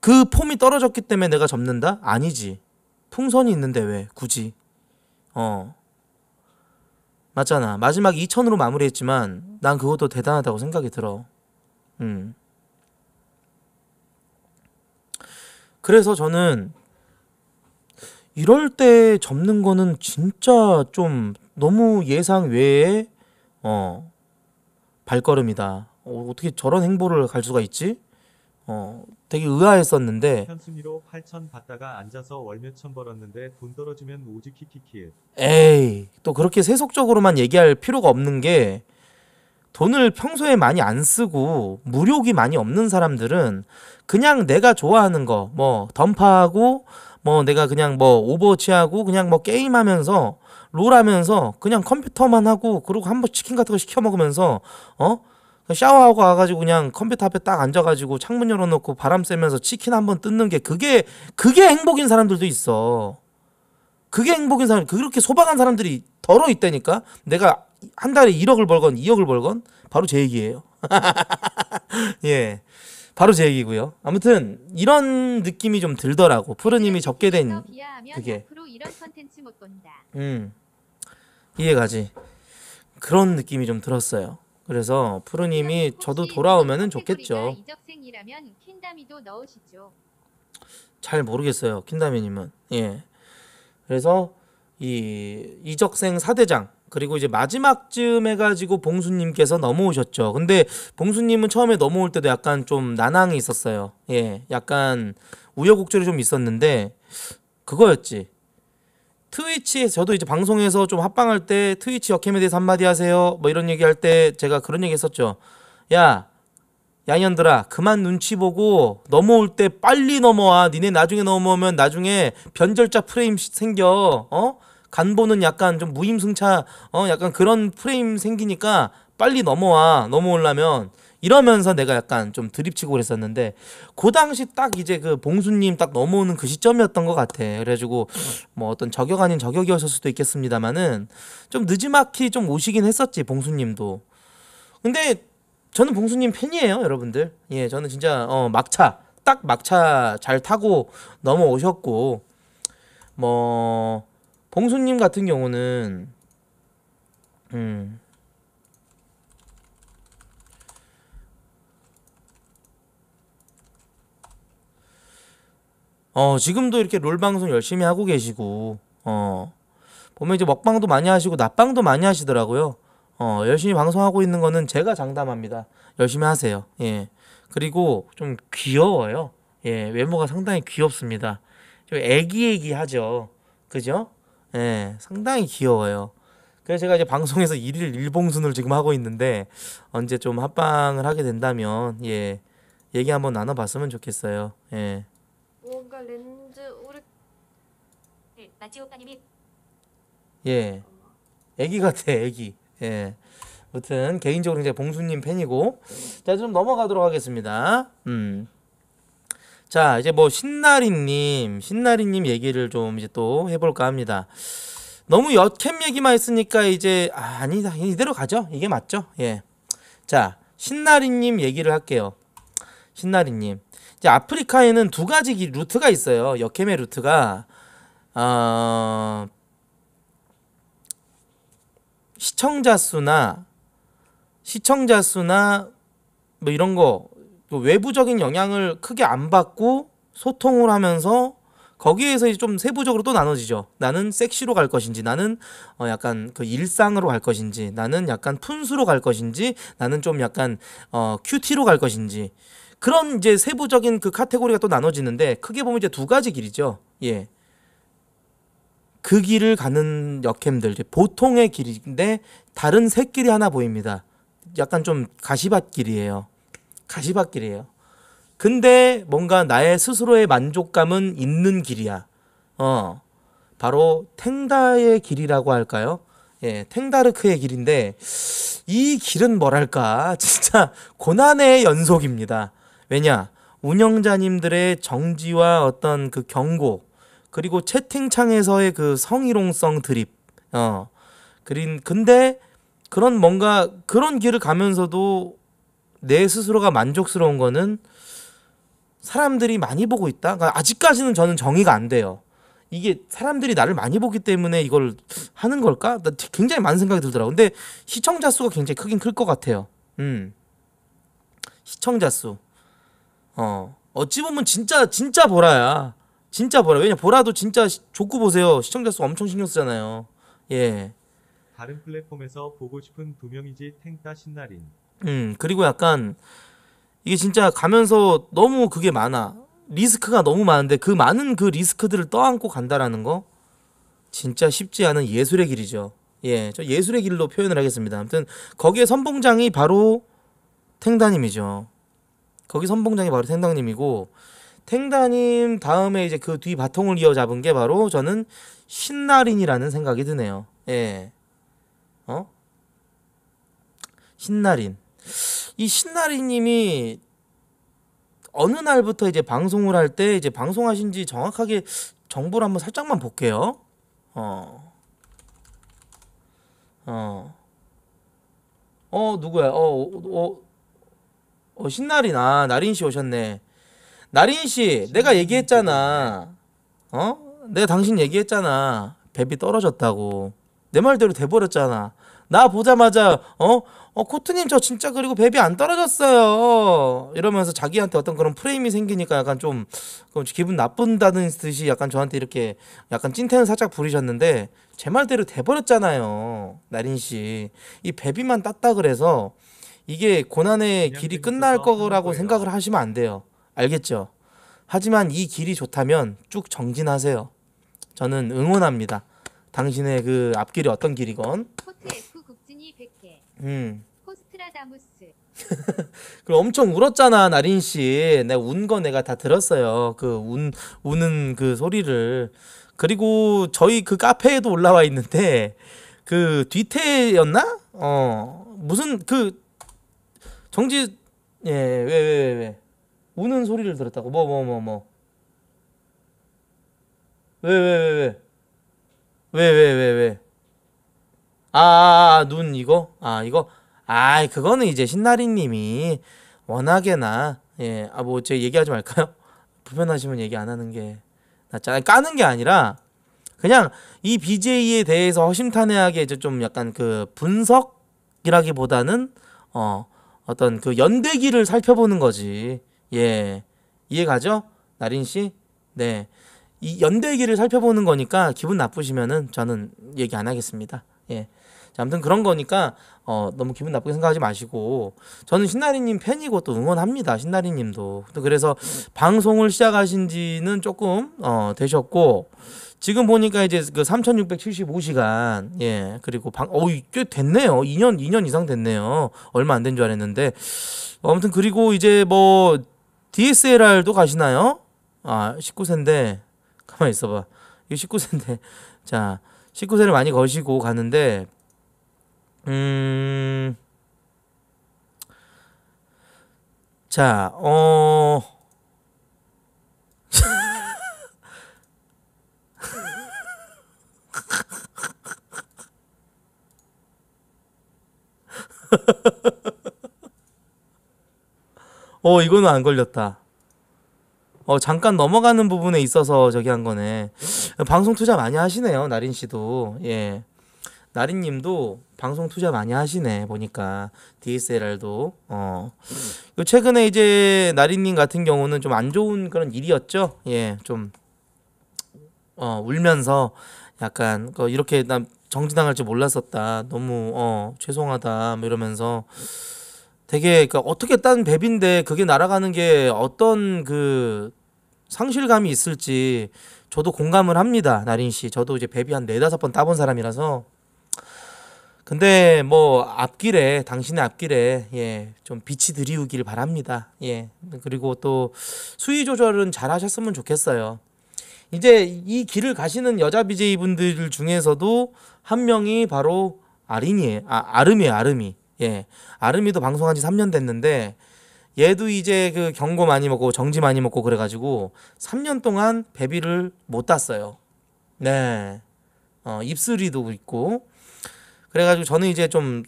그 폼이 떨어졌기 때문에 내가 접는다 아니지 풍선이 있는데 왜 굳이 어 맞잖아 마지막 2천으로 마무리했지만 난 그것도 대단하다고 생각이 들어 음 그래서 저는 이럴 때 접는 거는 진짜 좀 너무 예상 외에 어 발걸음이다. 어, 떻게 저런 행보를 갈 수가 있지? 어 되게 의아했었는데 현수미로 8천 받다가 앉아서 월몇천 벌었는데 돈 떨어지면 오지 키키키 에이 또 그렇게 세속적으로만 얘기할 필요가 없는 게 돈을 평소에 많이 안 쓰고 무력이 많이 없는 사람들은 그냥 내가 좋아하는 거뭐 던파하고 뭐 내가 그냥 뭐 오버워치하고 그냥 뭐 게임하면서 롤하면서 그냥 컴퓨터만 하고 그러고 한번 치킨 같은 거 시켜 먹으면서 어 샤워하고 와가지고 그냥 컴퓨터 앞에 딱 앉아가지고 창문 열어놓고 바람 쐬면서 치킨 한번 뜯는 게 그게 그게 행복인 사람들도 있어. 그게 행복인 사람 그렇게 소박한 사람들이 더러 있다니까. 내가 한 달에 1억을 벌건 2억을 벌건 바로 제 얘기예요. 예. 바로 제 얘기고요. 아무튼 이런 느낌이 좀 들더라고. 푸르님이 네, 적게 된 그게. 음 이해가지. 그런 느낌이 좀 들었어요. 그래서 푸르님이 저도 돌아오면은 좋겠죠. 잘 모르겠어요. 킨다미님은 예. 그래서 이 이적생 사대장 그리고 이제 마지막쯤 해가지고 봉수님께서 넘어오셨죠. 근데 봉수님은 처음에 넘어올 때도 약간 좀 난항이 있었어요. 예, 약간 우여곡절이 좀 있었는데 그거였지. 트위치 저도 이제 방송에서 좀 합방할 때 트위치 역캠에 대해서 한마디 하세요. 뭐 이런 얘기할 때 제가 그런 얘기했었죠. 야 양현들아 그만 눈치 보고 넘어올 때 빨리 넘어와. 니네 나중에 넘어오면 나중에 변절자 프레임 생겨. 어? 간보는 약간 좀 무임승차 어 약간 그런 프레임 생기니까 빨리 넘어와 넘어올라면 이러면서 내가 약간 좀 드립치고 그랬었는데 그 당시 딱 이제 그 봉수님 딱 넘어오는 그 시점이었던 것 같아 그래가지고 뭐 어떤 저격 아닌 저격이었을 수도 있겠습니다만은 좀 늦지막히 좀 오시긴 했었지 봉수님도 근데 저는 봉수님 팬이에요 여러분들 예 저는 진짜 어 막차 딱 막차 잘 타고 넘어오셨고 뭐 봉수님 같은 경우는 음 어, 지금도 이렇게 롤 방송 열심히 하고 계시고, 어, 보면 이제 먹방도 많이 하시고, 낮방도 많이 하시더라고요. 어, 열심히 방송하고 있는 거는 제가 장담합니다. 열심히 하세요. 예. 그리고 좀 귀여워요. 예, 외모가 상당히 귀엽습니다. 좀 애기애기하죠. 그죠? 예, 상당히 귀여워요. 그래서 제가 이제 방송에서 일일 일봉순을 지금 하고 있는데 언제 좀 합방을 하게 된다면 예 얘기 한번 나눠봤으면 좋겠어요. 예. 뭔가 렌즈 오래 네, 마지오빠님이 예. 애기 같아 애기. 예. 아무튼 개인적으로 이제 봉수님 팬이고 자좀 넘어가도록 하겠습니다. 음. 자, 이제 뭐 신나리님, 신나리님 얘기를 좀 이제 또 해볼까 합니다. 너무 여캠 얘기만 했으니까 이제 아, 아니다 이대로 가죠. 이게 맞죠? 예. 자, 신나리님 얘기를 할게요. 신나리님, 이제 아프리카에는 두 가지 루트가 있어요. 여캠의 루트가 어... 시청자 수나 시청자 수나 뭐 이런 거 외부적인 영향을 크게 안 받고 소통을 하면서 거기에서 이제 좀 세부적으로 또 나눠지죠. 나는 섹시로 갈 것인지, 나는 어 약간 그 일상으로 갈 것인지, 나는 약간 푼수로 갈 것인지, 나는 좀 약간 어 큐티로 갈 것인지 그런 이제 세부적인 그 카테고리가 또 나눠지는데 크게 보면 이제 두 가지 길이죠. 예. 그 길을 가는 역캠들 보통의 길인데 다른 샛길이 하나 보입니다. 약간 좀 가시밭길이에요. 가시밭길이에요. 근데 뭔가 나의 스스로의 만족감은 있는 길이야. 어. 바로 탱다의 길이라고 할까요? 예, 탱다르크의 길인데 이 길은 뭐랄까? 진짜 고난의 연속입니다. 왜냐? 운영자님들의 정지와 어떤 그 경고 그리고 채팅창에서의 그 성희롱성 드립 어. 그린 근데 그런 뭔가 그런 길을 가면서도 내 스스로가 만족스러운 거는 사람들이 많이 보고 있다. 그러니까 아직까지는 저는 정의가 안 돼요. 이게 사람들이 나를 많이 보기 때문에 이걸 하는 걸까? 나 굉장히 많은 생각이 들더라고. 근데 시청자 수가 굉장히 크긴 클 것 같아요. 음. 시청자 수. 어. 어찌 보면 진짜 진짜 보라야. 진짜 보라. 왜냐 보라도 진짜 좋고 보세요. 시청자 수 엄청 신경 쓰잖아요. 예. 다른 플랫폼에서 보고 싶은 두 명이지 탱따 신나린. 음, 그리고 약간 이게 진짜 가면서 너무 그게 많아. 리스크가 너무 많은데 그 많은 그 리스크들을 떠안고 간다라는 거 진짜 쉽지 않은 예술의 길이죠. 예, 저 예술의 길로 표현을 하겠습니다. 아무튼 거기에 선봉장이 바로 탱다님이죠. 거기 선봉장이 바로 탱다님이고 탱다님 다음에 이제 그 뒤 바통을 이어잡은 게 바로 저는 신나린이라는 생각이 드네요. 예. 어? 신나린. 이 신나리님이 어느 날부터 이제 방송을 할 때 이제 방송하신지 정확하게 정보를 한번 살짝만 볼게요. 어, 어, 어 누구야? 어, 어, 어, 어 신나린 아 나린 씨 오셨네. 나린 씨, 내가 얘기했잖아. 어? 내가 당신 얘기했잖아. 뱁이 떨어졌다고. 내 말대로 돼버렸잖아. 나 보자마자 어? 어 코트님 저 진짜 그리고 뱀이 안 떨어졌어요 이러면서 자기한테 어떤 그런 프레임이 생기니까 약간 좀 기분 나쁜다는 듯이 약간 저한테 이렇게 약간 찐텐을 살짝 부리셨는데 제 말대로 돼버렸잖아요 나린씨 이 뱀이만 땄다 그래서 이게 고난의 길이 끝날 거라고 생각을 하시면 안 돼요 알겠죠? 하지만 이 길이 좋다면 쭉 정진하세요 저는 응원합니다 당신의 그 앞길이 어떤 길이건 음. 호스트라다무스. 그럼 엄청 울었잖아 나린 씨. 내가 운 거 내가 다 들었어요. 그 운 우는 그 소리를. 그리고 저희 그 카페에도 올라와 있는데 그 뒤태였나? 어 무슨 그 정지 예 왜 왜왜 왜, 왜, 왜, 우는 소리를 들었다고 뭐 뭐 뭐 뭐. 왜 왜 왜 왜 왜 왜왜 뭐, 뭐, 뭐. 왜, 왜, 왜, 왜, 왜, 왜, 왜. 아, 아, 아, 눈 이거? 아, 이거? 아, 그거는 이제 신나리 님이 워낙에나 예, 아 뭐제가 얘기하지 말까요? 불편하시면 얘기 안 하는 게낫잖아요 까는 게 아니라 그냥 이 BJ에 대해서 허심탄회하게 이제 좀 약간 그 분석이라기보다는 어 어떤 그 연대기를 살펴보는 거지. 예. 이해 가죠? 나린 씨? 네. 이 연대기를 살펴보는 거니까 기분 나쁘시면은 저는 얘기 안 하겠습니다. 예. 아무튼 그런 거니까 어, 너무 기분 나쁘게 생각하지 마시고 저는 신나리님 팬이고 또 응원합니다. 신나리님도 또 그래서 방송을 시작하신 지는 조금 어, 되셨고 지금 보니까 이제 그 3,675시간 예 그리고 방 어이 꽤 됐네요. 2년 2년 이상 됐네요. 얼마 안 된 줄 알았는데 아무튼 그리고 이제 뭐 DSLR도 가시나요? 아 19세인데 가만 있어봐. 이 19세인데 자 19세를 많이 거시고 가는데 음. 자, 어. 어, 이거는 안 걸렸다. 어, 잠깐 넘어가는 부분에 있어서 저기 한 거네. 방송 투자 많이 하시네요, 나린 씨도. 예. 나린님도 방송 투자 많이 하시네 보니까 DSLR도 어 그 최근에 이제 나린님 같은 경우는 좀 안 좋은 그런 일이었죠 예좀 어 울면서 약간 그 이렇게 난 정지당할 줄 몰랐었다 너무 어 죄송하다 뭐 이러면서 되게 그러니까 어떻게 딴 뱀인데 그게 날아가는 게 어떤 그 상실감이 있을지 저도 공감을 합니다 나린 씨 저도 이제 뱀이 한 네다섯 번 따본 사람이라서 근데 뭐 앞길에 당신의 앞길에 예, 좀 빛이 드리우길 바랍니다. 예. 그리고 또 수위 조절은 잘 하셨으면 좋겠어요. 이제 이 길을 가시는 여자 BJ 분들 중에서도 한 명이 바로 아린이에요. 아, 아름이에요, 아름이. 예. 아름이도 방송한 지 3년 됐는데 얘도 이제 그 경고 많이 먹고 정지 많이 먹고 그래 가지고 3년 동안 배비를못 땄어요. 네. 어, 입술이도 있고 그래가지고 저는 이제 좀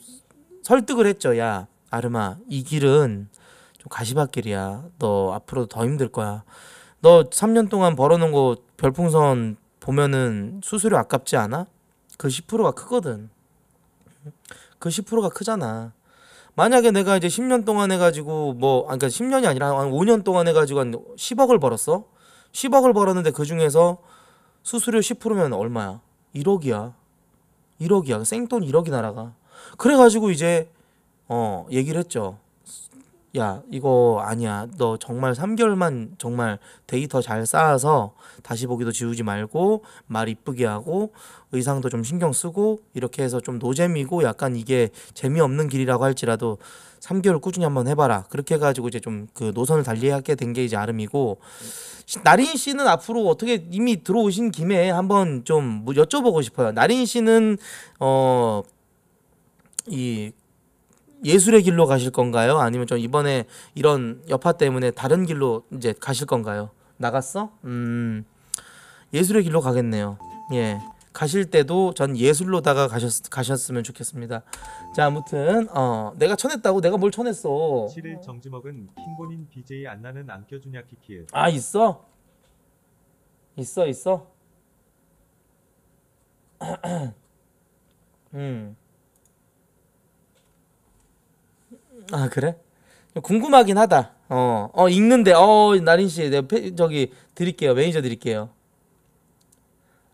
설득을 했죠. 야, 아르마, 이 길은 좀 가시밭길이야. 너 앞으로 도더 힘들 거야. 너 3년 동안 벌어놓은 거 별풍선 보면은 수수료 아깝지 않아? 그 10%가 크거든. 그 10%가 크잖아. 만약에 내가 이제 10년 동안 해가지고 뭐, 아 그러니까 10년이 아니라 한 5년 동안 해가지고 한 10억을 벌었어? 10억을 벌었는데 그 중에서 수수료 10%면 얼마야? 1억이야. 1억이야. 생돈 1억이 날아가. 그래가지고 이제 어 얘기를 했죠. 야 이거 아니야. 너 정말 3개월만 정말 데이터 잘 쌓아서 다시 보기도 지우지 말고 말 이쁘게 하고 의상도 좀 신경 쓰고 이렇게 해서 좀 노잼이고 약간 이게 재미없는 길이라고 할지라도 3개월 꾸준히 한번 해봐라. 그렇게 해가지고 이제 좀 그 노선을 달리하게 된 게 이제 아름이고 나린 씨는 앞으로 어떻게 이미 들어오신 김에 한번 좀뭐 여쭤보고 싶어요. 나린 씨는 어 이 예술의 길로 가실 건가요? 아니면 좀 이번에 이런 여파 때문에 다른 길로 이제 가실 건가요? 나갔어? 음 예술의 길로 가겠네요. 예. 가실 때도 전 예술로다가 가셨, 가셨으면 좋겠습니다. 자 아무튼 어 내가 쳐냈다고 내가 뭘 쳐냈어 7일 정지먹은 킹본인 BJ 안나는 안 껴주냐 키키에 아 있어? 있어 있어? 음. 아 그래? 궁금하긴 하다 어, 어 읽는데 어 나린씨 내가 페, 저기 드릴게요 매니저 드릴게요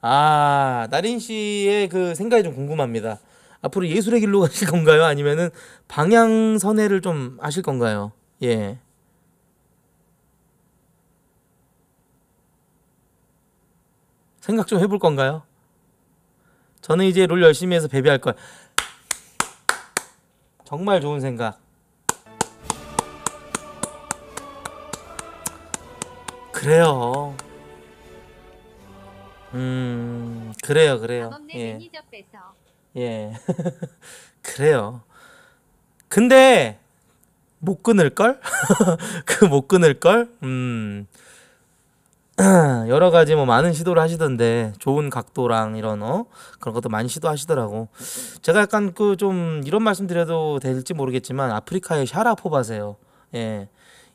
아 나린씨의 그 생각이 좀 궁금합니다 앞으로 예술의 길로 가실 건가요? 아니면은 방향 선회를 좀 하실 건가요? 예. 생각 좀 해볼 건가요? 저는 이제 롤 열심히 해서 베비할 거야. 정말 좋은 생각. 그래요. 음, 그래요, 그래요. 예. 예. 그래요. 근데 못 끊을 걸? 그 못 끊을 걸? 음. 여러 가지 뭐 많은 시도를 하시던데 좋은 각도랑 이런 어 그런 것도 많이 시도하시더라고. 제가 약간 그 좀 이런 말씀 드려도 될지 모르겠지만 아프리카의 샤라 포바세요. 예.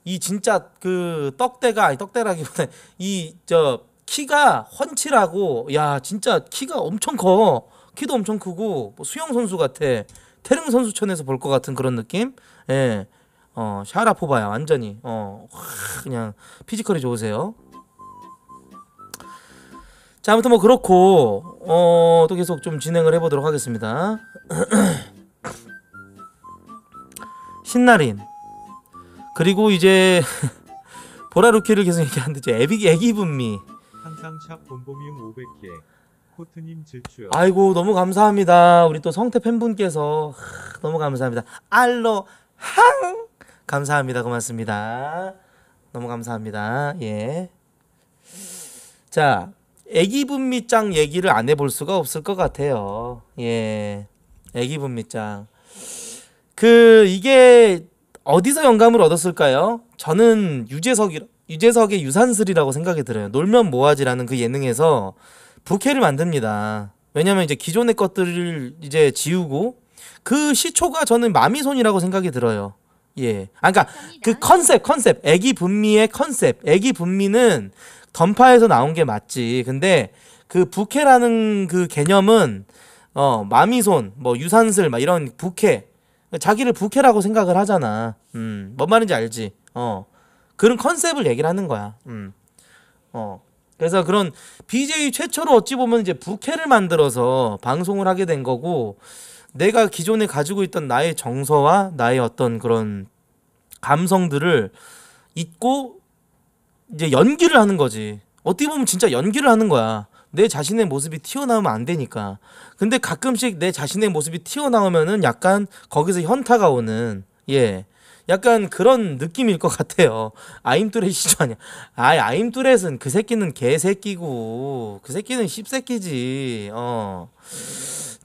이 진짜 그 떡대가 아니 떡대라기보다 이저 키가 헌칠하고 야 진짜 키가 엄청 커. 키도 엄청 크고 뭐 수영 선수 같아. 태릉 선수촌에서 볼 것 같은 그런 느낌. 예. 어, 샤라포바야 완전히. 어, 그냥 피지컬이 좋으세요. 자, 아무튼 뭐 그렇고 어, 또 계속 좀 진행을 해 보도록 하겠습니다. 신나린 그리고 이제 보라루키를 계속 얘기하는데 이제 애기 애기 분미 항상 샵 본보미움 500개 코트님 질추 아이고 너무 감사합니다. 우리 또 성태 팬분께서 하, 너무 감사합니다. 알로 항 감사합니다. 고맙습니다. 너무 감사합니다. 예. 자, 애기 분미짱 얘기를 안 해볼 수가 없을 것 같아요. 예. 애기 분미짱. 그 이게 어디서 영감을 얻었을까요? 저는 유재석이 유재석의 유산슬이라고 생각이 들어요. 놀면 뭐하지라는 그 예능에서 부캐를 만듭니다. 왜냐면 이제 기존의 것들을 이제 지우고 그 시초가 저는 마미손이라고 생각이 들어요. 예. 아, 그러니까 그 컨셉, 컨셉. 애기 분미의 컨셉. 애기 분미는 던파에서 나온 게 맞지. 근데 그 부캐라는 그 개념은 어, 마미손, 뭐 유산슬 막 이런 부캐. 자기를 부캐라고 생각을 하잖아. 음. 뭔 말인지 알지? 어. 그런 컨셉을 얘기를 하는 거야. 음. 어. 그래서 그런 BJ 최초로 어찌 보면 이제 부캐를 만들어서 방송을 하게 된 거고 내가 기존에 가지고 있던 나의 정서와 나의 어떤 그런 감성들을 잊고 이제 연기를 하는 거지. 어떻게 보면 진짜 연기를 하는 거야. 내 자신의 모습이 튀어나오면 안 되니까. 근데 가끔씩 내 자신의 모습이 튀어나오면은 약간 거기서 현타가 오는 예. 약간 그런 느낌일 것 같아요. 아임뚜렛이죠 아니야. 아 아임뚜렛은 그 새끼는 개새끼고 그 새끼는 십새끼지. 어.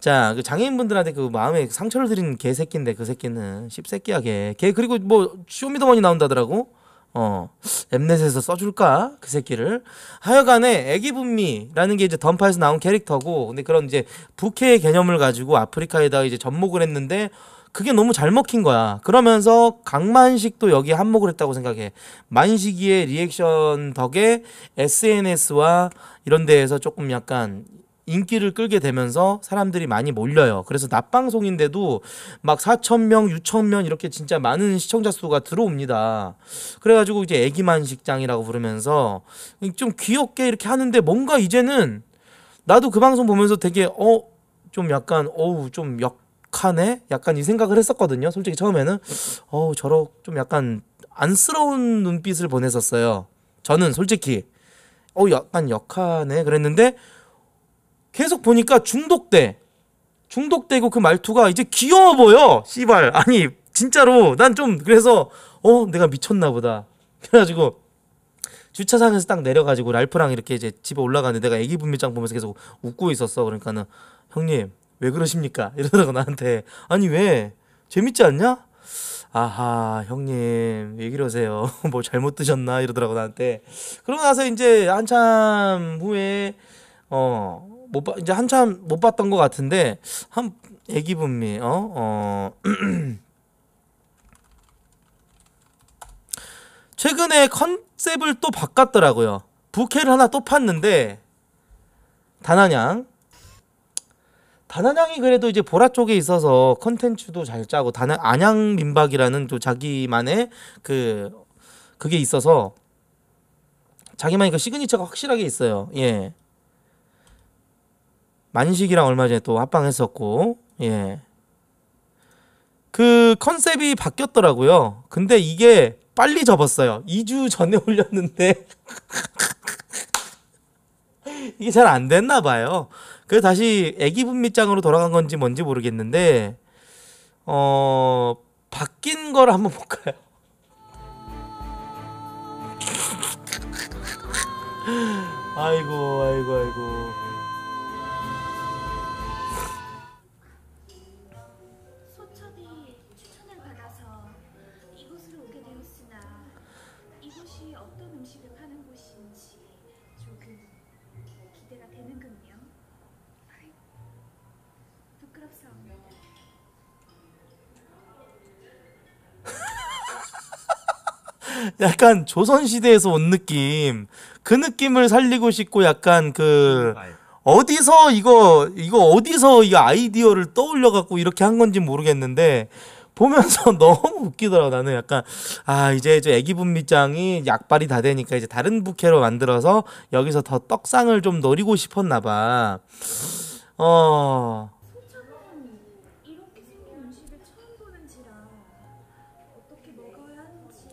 자, 그 장애인분들한테 그 마음에 상처를 드린 개새끼인데 그 새끼는 십새끼야 걔. 걔 그리고 뭐 쇼미더머니 나온다더라고. 어, 엠넷에서 써줄까? 그 새끼를. 하여간에 애기분미라는 게 이제 던파에서 나온 캐릭터고, 근데 그런 이제 부캐의 개념을 가지고 아프리카에다 이제 접목을 했는데, 그게 너무 잘 먹힌 거야. 그러면서 강만식도 여기에 한몫을 했다고 생각해. 만식이의 리액션 덕에 SNS와 이런 데에서 조금 약간 인기를 끌게 되면서 사람들이 많이 몰려요. 그래서 낮방송인데도 막 4,000명, 6,000명 이렇게 진짜 많은 시청자 수가 들어옵니다. 그래가지고 이제 애기만식장이라고 부르면서 좀 귀엽게 이렇게 하는데 뭔가 이제는 나도 그 방송 보면서 되게 어, 좀 약간 어우, 좀 역, 저렇하네? 약간 이 생각을 했었거든요. 솔직히 처음에는 어 저러 좀 약간 안쓰러운 눈빛을 보냈었어요. 저는 솔직히 어 약간 역하네 그랬는데 계속 보니까 중독돼 중독되고 그 말투가 이제 귀여워 보여 씨발 아니 진짜로 난 좀 그래서 어 내가 미쳤나 보다 그래가지고 주차장에서 딱 내려가지고 랄프랑 이렇게 이제 집에 올라가는데 내가 애기 분비장 보면서 계속 웃고 있었어 그러니까는 형님 왜 그러십니까? 이러더라고 나한테 아니 왜 재밌지 않냐? 아하 형님 왜 이러세요? 뭐 잘못 드셨나 이러더라고 나한테 그러고 나서 이제 한참 후에 어못 이제 한참 못 봤던 것 같은데 한 애기 분미 어 어. 최근에 컨셉을 또 바꿨더라고요. 부캐를 하나 또 팠는데 다나냥 단안양이 그래도 이제 보라 쪽에 있어서 컨텐츠도 잘 짜고 단안 안양 민박이라는 또 자기만의 그 그게 있어서 자기만의 그 시그니처가 확실하게 있어요. 예. 만식이랑 얼마 전에 또 합방했었고 예. 그 컨셉이 바뀌었더라고요. 근데 이게 빨리 접었어요. 2주 전에 올렸는데 이게 잘 안 됐나 봐요. 그래서 다시 애기 분미장으로 돌아간 건지 뭔지 모르겠는데 어 바뀐 걸 한번 볼까요? 아이고 아이고 아이고 약간 조선시대에서 온 느낌. 그 느낌을 살리고 싶고 약간 그 어디서 이거, 이거 어디서 이 아이디어를 떠올려갖고 이렇게 한 건지 모르겠는데 보면서 너무 웃기더라고 나는 약간 아 이제 저 애기 분미장이 약발이 다 되니까 이제 다른 부캐로 만들어서 여기서 더 떡상을 좀 노리고 싶었나 봐. 어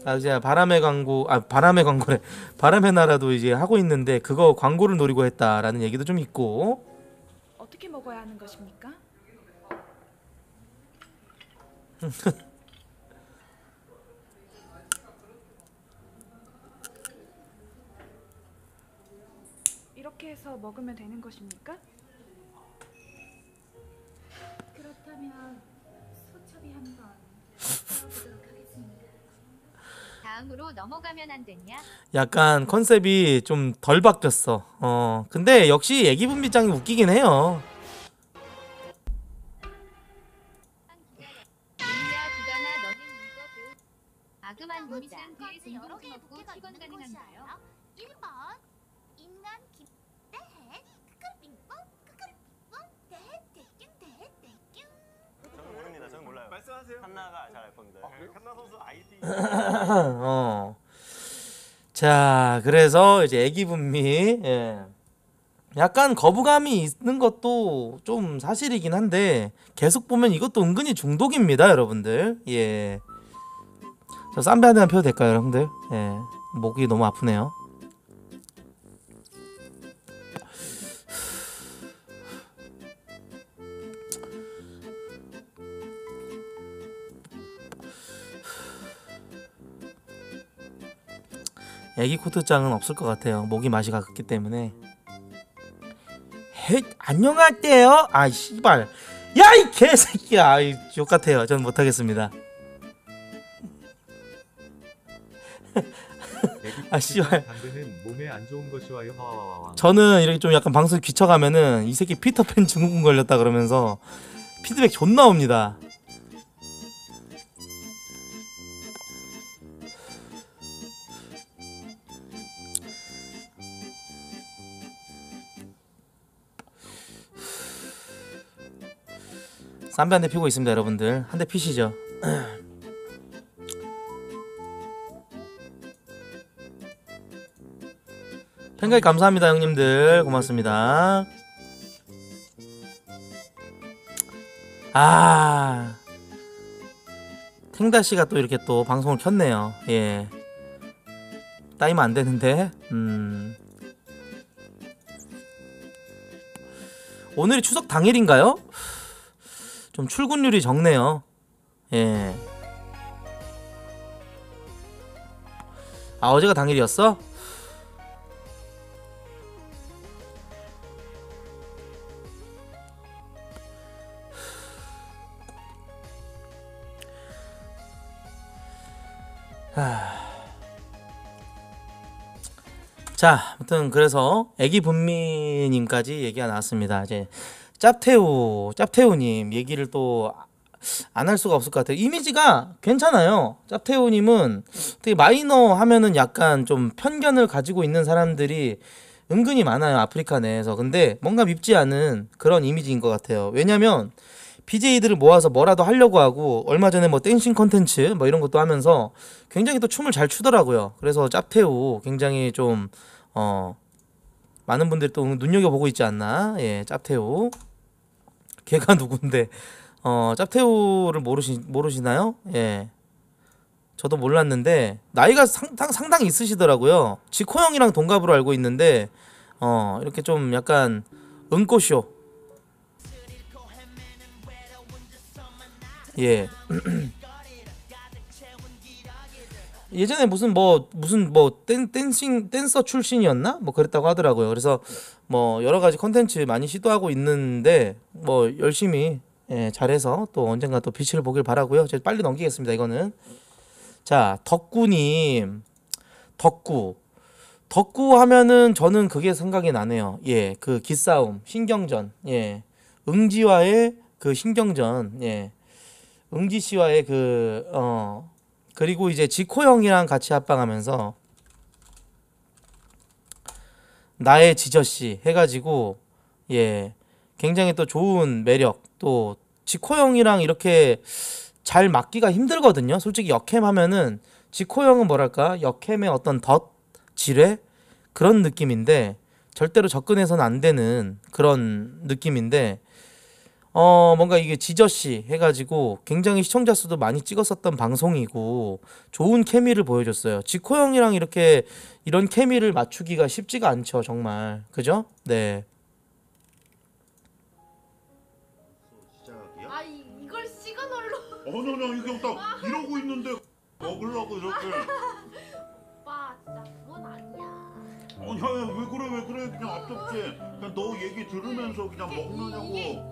아 이제 바람의 광고 아 바람의 광고래 바람의 나라도 이제 하고 있는데 그거 광고를 노리고 했다라는 얘기도 좀 있고 어떻게 먹어야 하는 것입니까? 이렇게 해서 먹으면 되는 것입니까? 그렇다면 소첩이 한번 해보도록 하겠습니다. 다음으로 넘어가면 안 되냐? 약간 컨셉이 좀 덜 바뀌었어. 어, 근데 역시 애기 분비장이 웃기긴 해요. 아그만 무비상 뒤에서 여러 개의 부가 가능한 아세요? 한나가 잘알 겁니다. 아, 한나 선수 아이디. 어. 자, 그래서 이제 애기 분미. 예. 약간 거부감이 있는 것도 좀 사실이긴 한데 계속 보면 이것도 은근히 중독입니다, 여러분들. 예. 저 쌈배 한 대만 펴도 될까요, 여러분들? 예. 목이 너무 아프네요. 애기 코트장은 없을 것 같아요 목이 맛이 갔기 때문에 헤 안녕하세요 아 씨발 야 이 개새끼야 아이 같아요 전 못하겠습니다 아 씨발 몸에 안 좋은 것이 와요 저는 이렇게 좀 약간 방송 귀쳐가면은 이 새끼 피터팬 증후군 걸렸다 그러면서 피드백 존나 옵니다 담배 한 대 피고 있습니다 여러분들 한 대 피시죠 생각이 감사합니다 형님들 고맙습니다 아 탱다씨가 또 이렇게 또 방송을 켰네요 예 따이면 안되는데 음 오늘이 추석 당일인가요? 좀 출근율이 적네요. 예. 아, 어제가 당일이었어? 자, 아무튼 그래서 애기 분미님까지 얘기가 나왔습니다. 이제 짭태우, 짭태우님 얘기를 또 안 할 수가 없을 것 같아요. 이미지가 괜찮아요. 짭태우님은 되게 마이너 하면은 약간 좀 편견을 가지고 있는 사람들이 은근히 많아요. 아프리카 내에서. 근데 뭔가 밉지 않은 그런 이미지인 것 같아요. 왜냐면 BJ들을 모아서 뭐라도 하려고 하고 얼마 전에 뭐 댄싱 컨텐츠 뭐 이런 것도 하면서 굉장히 또 춤을 잘 추더라고요. 그래서 짭태우 굉장히 좀어 많은 분들이 또 눈여겨보고 있지 않나. 예, 짭태우. 걔가 누군데 어짝태우를 모르시 모르시나요? 예. 저도 몰랐는데 나이가 상당 상당 있으시더라고요. 지코 형이랑 동갑으로 알고 있는데 어 이렇게 좀 약간 은꼬쇼 예. 예전에 무슨 뭐 무슨 뭐 댄, 댄싱 댄서 출신이었나 뭐 그랬다고 하더라고요. 그래서 뭐 여러 가지 컨텐츠 많이 시도하고 있는데 뭐 열심히 예, 잘해서 또 언젠가 또 빛을 보길 바라고요. 제가 빨리 넘기겠습니다. 이거는 자 덕구님 덕구 덕구 하면은 저는 그게 생각이 나네요. 예, 그 기싸움 신경전 예 응지와의 그 신경전 예. 응지 씨와의 그어 그리고 이제 지코 형이랑 같이 합방하면서 나의 지저씨 해가지고 예 굉장히 또 좋은 매력 또 지코 형이랑 이렇게 잘 맞기가 힘들거든요. 솔직히 역캠 하면은 지코 형은 뭐랄까 역캠의 어떤 덫 지뢰 그런 느낌인데 절대로 접근해서는 안 되는 그런 느낌인데 어, 뭔가 이게 지저씨 해가지고 굉장히 시청자 수도 많이 찍었었던 방송이고 좋은 케미를 보여줬어요. 지코 형이랑 이렇게 이런 케미를 맞추기가 쉽지가 않죠, 정말. 그죠? 네. 아 이, 걸 시그널로 어느냐 이게 딱 이러고 있는데 먹으려고 이렇게 오빠 진짜 그건 아니야. 어, 야야 왜 그래 왜 그래 그냥 아깝지 그냥 너 얘기 들으면서 그냥 먹느냐고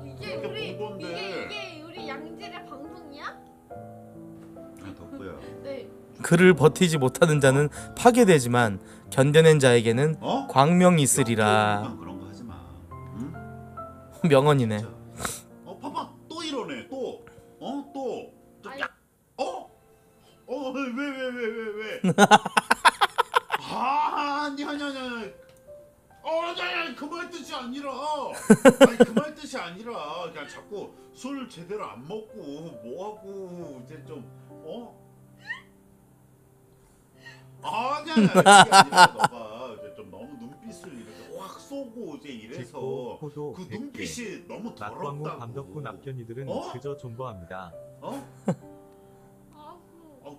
이게, 이게 우리 이게, 이게 우리 양질의 방송이야? 아, 덕구야 네. 그를 버티지 못하는 자는 파괴되지만 견뎌낸 자에게는 어? 광명이 있으리라 그런 거 하지 마 응? 명언이네 어, 봐봐. 또 이러네. 또. 어? 또. 저, 야. 어? 어, 왜, 왜, 왜, 왜, 왜? 아! 아니 아니 아니 아니 어, 아니 아니 그 말 뜻이 아니라 아니 그말 뜻이 아니라 그냥 자꾸 술 제대로 안 먹고 뭐하고 이제 좀 어? 아니 아니 아니이래서제도그 눈빛이 너무 더럽다고 낙광우 밤덕이들은 어? 그저 존버합니다. 어?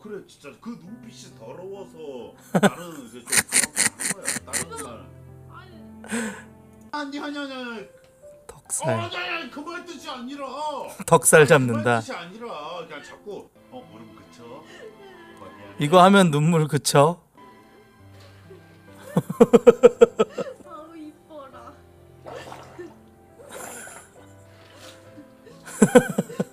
그래 진짜 그 눈빛이 더러워서 나는 이제 좀 그런 거한 거야. 다른 날. 아니 아니 아니 아니. 덕살. 어, 아니 아니 그말 뜻이 아니라. 덕살 잡는다. 아니, 그 뜻이 아니라 그냥 자꾸 어 무릎 그쳐. 이거 하면 눈물 그쳐. 아우 이뻐라.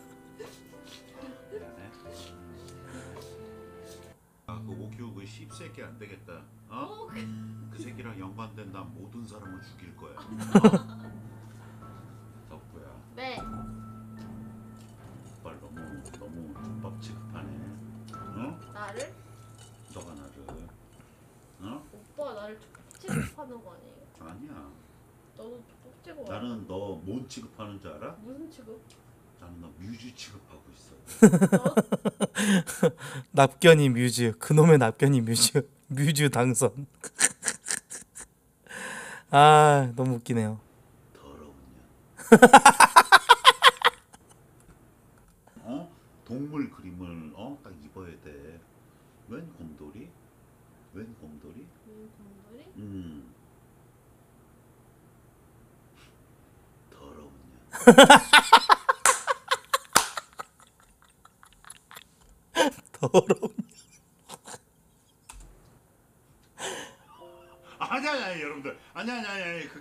덕구야. 네. 오빠 너무 너무 밥 취급하네. 응? 나를? 너가 나를. 응? 오빠 나를 족집하는 거 아니에요? 아니야. 너도 족집 나는 너뭔 취급하는 줄 알아? 무슨 취급? 나는 너 뮤즈 취급하고 있어. 어? 납견이 뮤즈. 그놈의 납견이 뮤즈. 뮤즈 당선. 아 너무 웃기네요. 더러운요. 어? 동물 그림을 어? 딱 입어야 돼. 웬 곰돌이? 웬 곰돌이? 공돌이? 음. 더러운요. 더러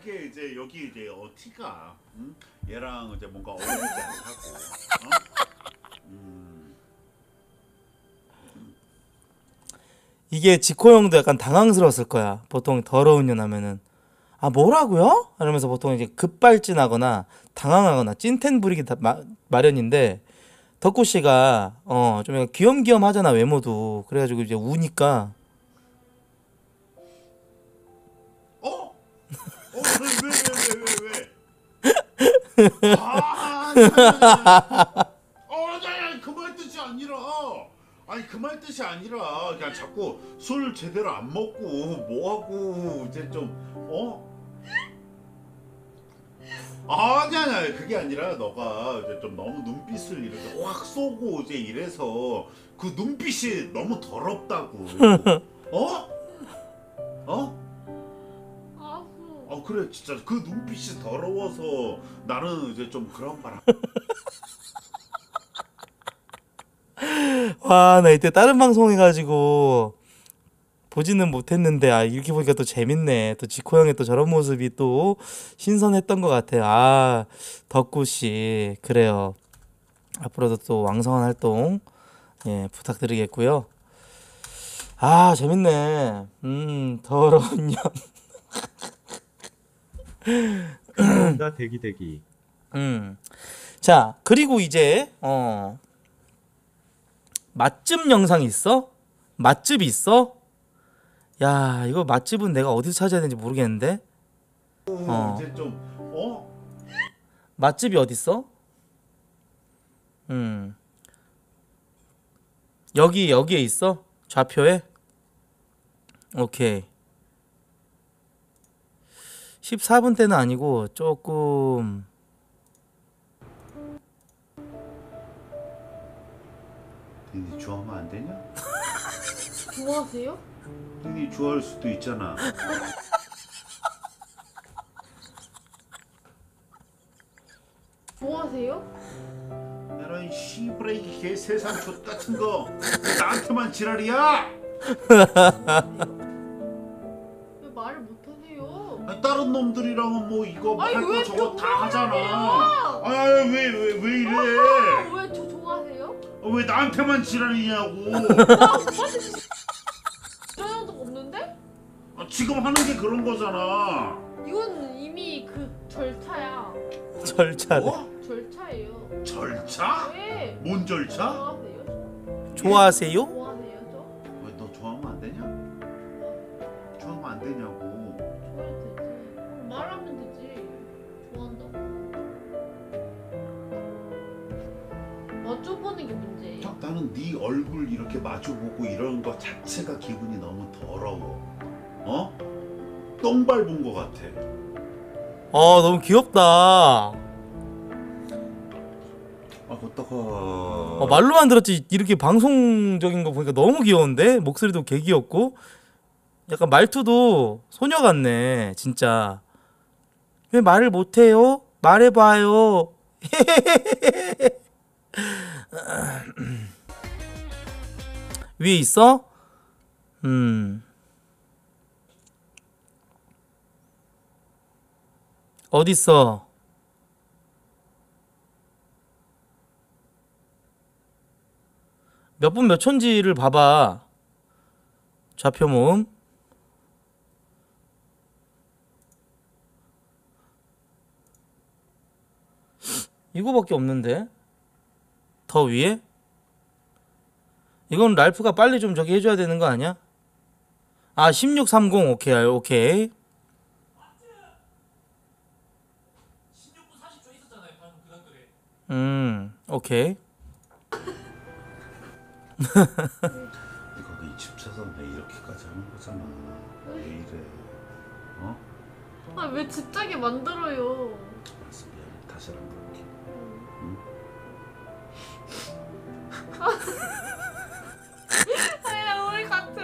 그게 이제 여기 이제 어티가 응? 얘랑 이제 뭔가 어울리지 않다고. 어? 음. 이게 지코 형도 약간 당황스러웠을 거야. 보통 더러운 년 하면은 아 뭐라고요? 이러면서 보통 이제 급발진하거나 당황하거나 찐텐 부리기 다 마, 마련인데 덕구 씨가 어좀 귀염귀염하잖아 외모도 그래가지고 이제 우니까 왜, 왜, 왜, 왜, 왜? 아, 아니, 아니, 아니, 아니. 그말 뜻이 아니라. 아니, 그 말 뜻이 아니라. 그냥 자꾸 술 제대로 안 먹고, 뭐하고, 이제 좀, 어? 아니 아니 아니 그게 아니라 너가 이제 좀 너무 눈빛을 이렇게 확 쏘고 이제 이래서 그 눈빛이 너무 더럽다고 어? 어? 아 그래 진짜 그 눈빛이 더러워서 나는 이제 좀 그런 말. 와, 나 이때 다른 방송 해가지고 보지는 못했는데 아 이렇게 보니까 또 재밌네. 또 지코 형의 또 저런 모습이 또 신선했던 것 같아요. 아 덕구 씨 그래요. 앞으로도 또 왕성한 활동 예 부탁드리겠고요. 아 재밌네. 음 더러운 년. 나 대기 대기. 음. 자, 그리고 이제 어 맛집 영상 있어? 맛집 있어? 야, 이거 맛집은 내가 어디서 찾아야 되는지 모르겠는데. 어. 어. 이제 좀 어? 맛집이 어디 있어? 음. 여기 여기에 있어? 좌표에? 오케이. 14분 때는 아니고 조금 니네 좋아하면 안 되냐? 좋아하세요? 니네 좋아할 수도 있잖아 좋아하세요? 이런 씨브레이크 개세상 X 같은 거 나한테만 지랄이야! 아, 다른 놈들이랑은 뭐 이거 아 할거 저거 다 하잖아. 아 왜 왜 왜 이래? 아, 왜저 좋아하요왜 어, 나한테만 지랄이냐고. 나오도 아, 없는데? 아, 지금 하는 게 그런 거잖아. 이건 이미 그 절차야. 절차를 뭐? 절차예요. 절차? 왜? 네. 뭔 절차? 좋아하세요? 좋아하세요? 나는 네 얼굴 이렇게 마주보고 이런 거 자체가 기분이 너무 더러워. 어? 똥 밟은 거 같아. 아 너무 귀엽다. 아 어떡하. 아, 말로만 들었지 이렇게 방송적인 거 보니까 너무 귀여운데 목소리도 개 귀엽고 약간 말투도 소녀 같네 진짜. 왜 말을 못해요? 말해봐요. 아, 위에 있어? 음. 어디있어몇 분몇 천지를 봐봐. 좌표 모음. 이거밖에 없는데? 더 위에? 이건 랄프가 빨리 좀 저기 해줘야 되는 거 아니야? 아, 1630 오케이, 오케이. 음, 오케이. 거기 집사선 왜 이렇게까지 하는 거잖아. 왜 이래? 어? 아왜 집착이 만들어요? 알았어 미안 다시 안 부를게. 응? 아니 우리 같은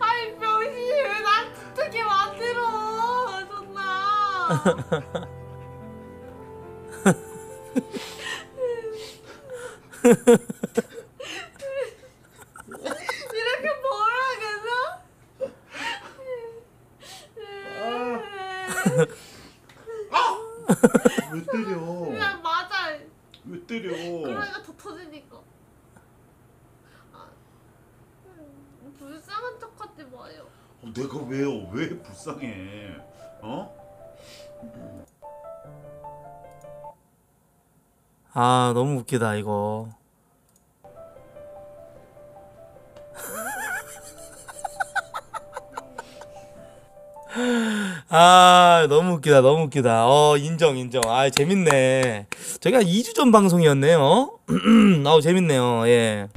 아니 병신이 왜날 어떻게 만들어 존나 이렇게 뭐라 그래서 아! 왜 때려 그냥 맞아 왜 때려 그러니까 더 터지니까 어, 내가 왜요? 왜 불쌍해? 어? 아 너무 웃기다 이거. 아 너무 웃기다 너무 웃기다 어 인정 인정 아 재밌네 저희가 2주 전 방송이었네요 아 재밌네요 예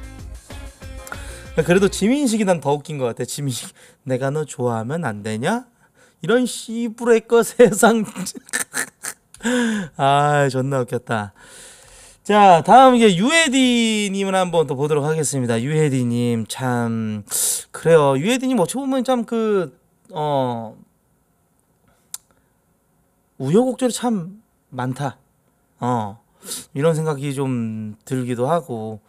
그러니까 그래도 지민식이 난 더 웃긴 것 같아. 지민식 내가 너 좋아하면 안 되냐? 이런 씨부레 거 세상 아 존나 웃겼다. 자 다음 이게 유에디님을 한번 또 보도록 하겠습니다. 유에디님 참 그래요. 유에디님 어찌 보면 참그어 우여곡절이 참 많다. 어 이런 생각이 좀 들기도 하고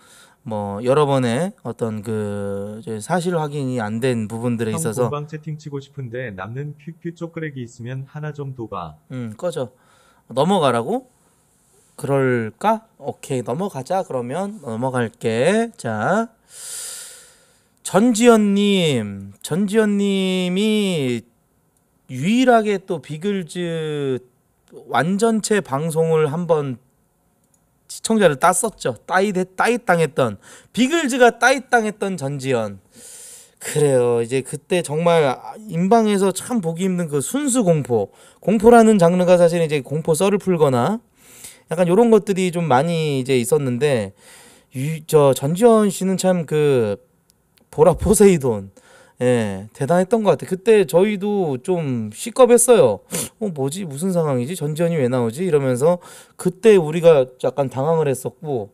뭐 여러 번의 어떤 그 사실 확인이 안 된 부분들에 있어서 공방 채팅 치고 싶은데 남는 큐큐 쪼끄레기 있으면 하나 좀 둬봐. 음 꺼져 넘어가라고 그럴까? 오케이 넘어가자 그러면 넘어갈게 자 전지현님 전지현님이 유일하게 또 비글즈 완전체 방송을 한번 시청자를 땄었죠. 따이 따이 당했던 비글즈가 따이 당했던 전지현. 그래요. 이제 그때 정말 인방에서 참 보기 힘든 그 순수 공포. 공포라는 장르가 사실 이제 공포 썰을 풀거나 약간 요런 것들이 좀 많이 이제 있었는데 유, 저 전지현 씨는 참 그 보라 포세이돈 예, 대단했던 것 같아요. 그때 저희도 좀 시겁했어요. 어, 뭐지? 무슨 상황이지? 전지현이 왜 나오지? 이러면서 그때 우리가 약간 당황을 했었고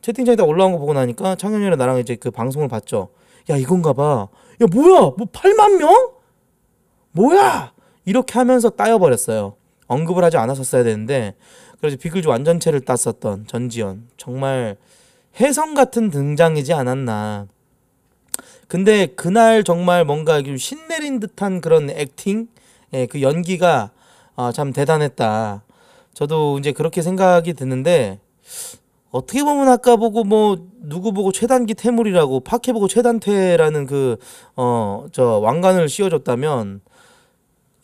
채팅창에다 올라온 거 보고 나니까 창현이랑 나랑 이제 그 방송을 봤죠. 야, 이건가 봐. 야, 뭐야? 뭐 8만 명? 뭐야? 이렇게 하면서 따여버렸어요. 언급을 하지 않았었어야 되는데 그래서 비글즈 완전체를 땄었던 전지현 정말 혜성 같은 등장이지 않았나. 근데 그날 정말 뭔가 좀 신내린 듯한 그런 액팅, 예, 그 연기가 아, 참 대단했다. 저도 이제 그렇게 생각이 드는데 어떻게 보면 아까 보고 뭐 누구 보고 최단기 태물이라고 파케 보고 최단태라는 그 어 저 왕관을 씌워줬다면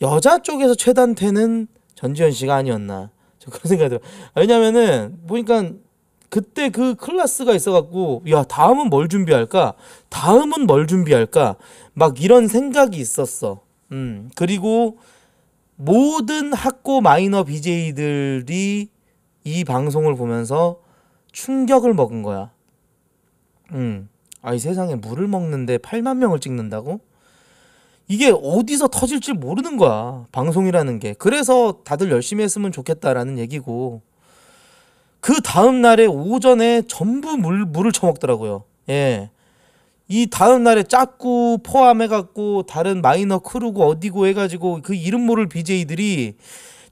여자 쪽에서 최단태는 전지현 씨가 아니었나 저 그런 생각이 들어. 요 왜냐면은 보니까 그때 그클라스가 있어갖고 야 다음은 뭘 준비할까 다음은 뭘 준비할까 막 이런 생각이 있었어 음 그리고 모든 학고 마이너 BJ들이 이 방송을 보면서 충격을 먹은 거야 음 아 이 세상에 물을 먹는데 8만 명을 찍는다고 이게 어디서 터질지 모르는 거야 방송이라는 게 그래서 다들 열심히 했으면 좋겠다라는 얘기고 그 다음 날에 오전에 전부 물 물을 처먹더라고요. 예. 이 다음 날에 짝구 포함해 갖고 다른 마이너 크루고 어디고 해 가지고 그 이름 모를 BJ들이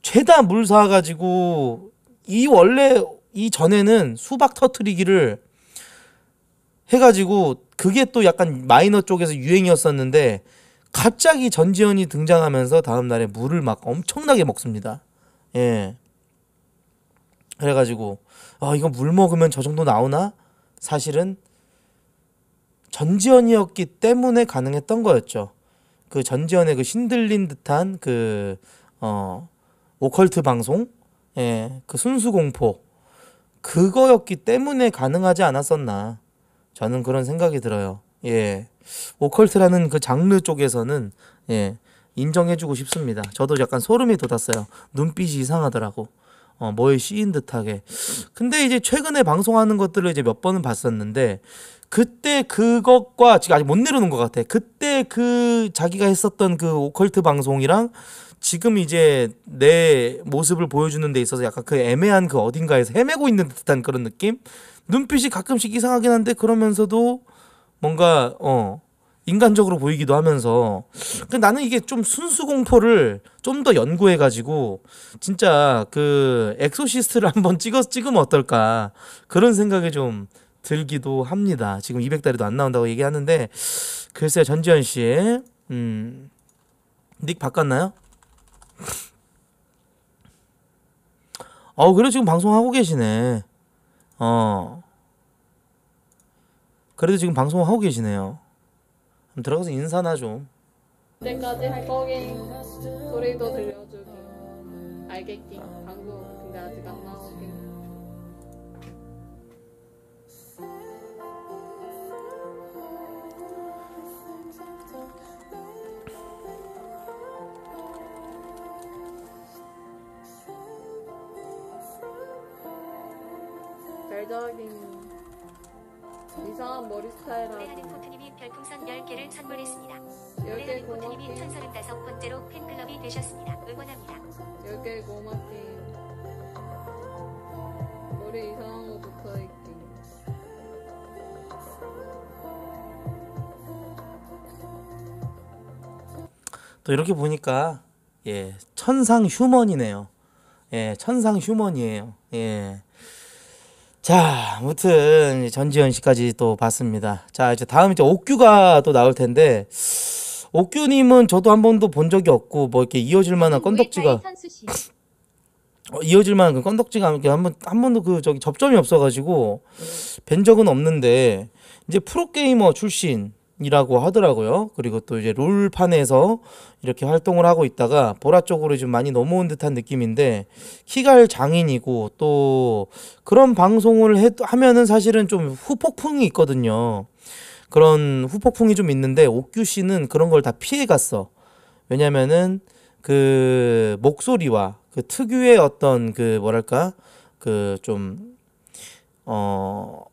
죄다 물사 가지고 이 원래 이 전에는 수박 터트리기를 해 가지고 그게 또 약간 마이너 쪽에서 유행이었었는데 갑자기 전지현이 등장하면서 다음 날에 물을 막 엄청나게 먹습니다. 예. 그래가지고 아 이거 물 먹으면 저 정도 나오나? 사실은 전지현이었기 때문에 가능했던 거였죠. 그 전지현의 그 신들린 듯한 그 어 오컬트 방송, 예, 그 순수 공포 그거였기 때문에 가능하지 않았었나 저는 그런 생각이 들어요. 예, 오컬트라는 그 장르 쪽에서는 예 인정해주고 싶습니다. 저도 약간 소름이 돋았어요. 눈빛이 이상하더라고. 어, 뭐에 씌인 듯하게. 근데 이제 최근에 방송하는 것들을 이제 몇 번은 봤었는데 그때 그것과 지금 아직 못 내려놓은 것 같아. 그때 그 자기가 했었던 그 오컬트 방송이랑 지금 이제 내 모습을 보여주는 데 있어서 약간 그 애매한 그 어딘가에서 헤매고 있는 듯한 그런 느낌? 눈빛이 가끔씩 이상하긴 한데 그러면서도 뭔가 어 인간적으로 보이기도 하면서 근데 나는 이게 좀 순수 공포를 좀 더 연구해 가지고 진짜 그 엑소시스트를 한번 찍어 찍으면 어떨까 그런 생각이 좀 들기도 합니다. 지금 200달이도 안 나온다고 얘기하는데 글쎄 전지현 씨의 음, 닉 바꿨나요? 어 그래 지금 방송하고 계시네. 어 그래도 지금 방송하고 계시네요. 들어가서 인사나 좀. 그때까지 할 거긴 소리도 들려주기. 알겠긴. 방송 근데 아직 안 나오긴. 별적인 이상한 머리 스타일하고 별풍선 10개를 선물했습니다. 10개 고맙 님이 1035번째로 팬클럽이 되셨습니다. 응원합니다. 10개 고맙게. 머리 이상한 거 붙어있기. 또 이렇게 보니까 예 천상 휴먼이네요. 예 천상 휴먼이에요. 예. 자, 아무튼 전지현 씨까지 또 봤습니다. 자, 이제 다음 이제 옥규가 또 나올 텐데 옥규님은 저도 한 번도 본 적이 없고 뭐 이렇게 이어질 만한 건덕지가 어, 이어질 만한 그 건덕지가 한번 한 번도 그 저기 접점이 없어가지고 뵌 적은 없는데 이제 프로 게이머 출신 이라고 하더라고요. 그리고 또 이제 롤판에서 이렇게 활동을 하고 있다가 보라 쪽으로 좀 많이 넘어온 듯한 느낌인데 키갈 장인이고 또 그런 방송을 해, 하면은 사실은 좀 후폭풍이 있거든요. 그런 후폭풍이 좀 있는데 옥규 씨는 그런 걸 다 피해 갔어. 왜냐면은 그 목소리와 그 특유의 어떤 그 뭐랄까 그 좀 어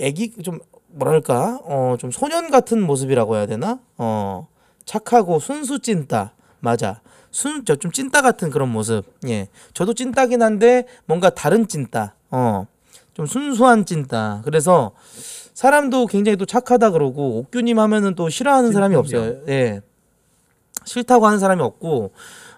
애기 좀 뭐랄까 어 좀 소년 같은 모습이라고 해야 되나 어 착하고 순수 찐따 맞아 순 저 좀 찐따 같은 그런 모습 예 저도 찐따긴 한데 뭔가 다른 찐따 어 좀 순수한 찐따 그래서 사람도 굉장히 또 착하다 그러고 옥규님 하면은 또 싫어하는 사람이 없어요 예 싫다고 하는 사람이 없고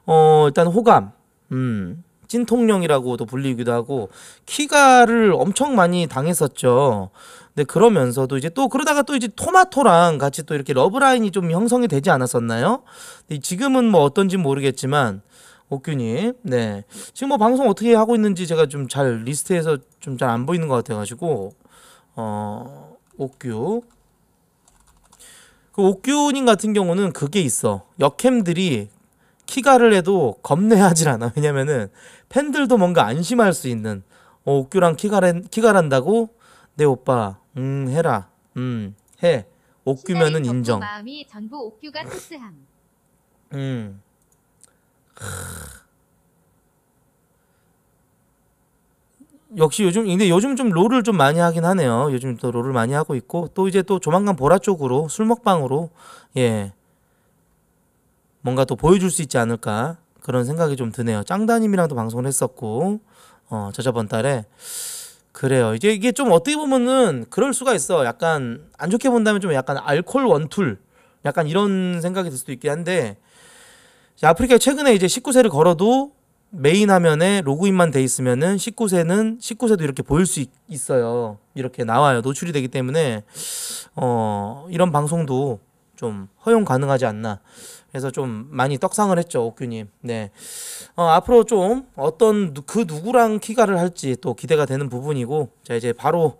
어 일단 호감 음 찐통령이라고도 불리기도 하고 키가를 엄청 많이 당했었죠. 근 그러면서도 이제 또 그러다가 또 이제 토마토랑 같이 또 이렇게 러브라인이 좀 형성이 되지 않았었나요? 지금은 뭐 어떤지 모르겠지만 옥균님, 네 지금 뭐 방송 어떻게 하고 있는지 제가 좀 잘 리스트에서 좀 잘 안 보이는 것 같아가지고 어 옥규 그 옥규님 같은 경우는 그게 있어 역캠들이 키가를 해도 겁내하질 않아 왜냐면은 팬들도 뭔가 안심할 수 있는 어, 옥규랑 키가란 키가란다고 네 오빠 음 해라 음해 옥규면은 인정 마음이 전부 옥규가 토스함 음 역시 요즘 근데 요즘 좀 롤을 좀 많이 하긴 하네요. 요즘 또 롤을 많이 하고 있고 또 이제 또 조만간 보라 쪽으로 술 먹방으로 예 뭔가 또 보여줄 수 있지 않을까 그런 생각이 좀 드네요. 짱다님이랑도 방송을 했었고 어 저저번 달에 그래요. 이제 이게 좀 어떻게 보면은 그럴 수가 있어. 약간 안 좋게 본다면 좀 약간 알콜 원툴 약간 이런 생각이 들 수도 있긴 한데 아프리카에 최근에 이제 19세를 걸어도 메인 화면에 로그인만 돼 있으면은 19세는 19세도 이렇게 보일 수 있어요. 이렇게 나와요. 노출이 되기 때문에 어 이런 방송도 좀 허용 가능하지 않나 그래서 좀 많이 떡상을 했죠 옥규님. 네 어, 앞으로 좀 어떤 그 누구랑 키가를 할지 또 기대가 되는 부분이고 자 이제 바로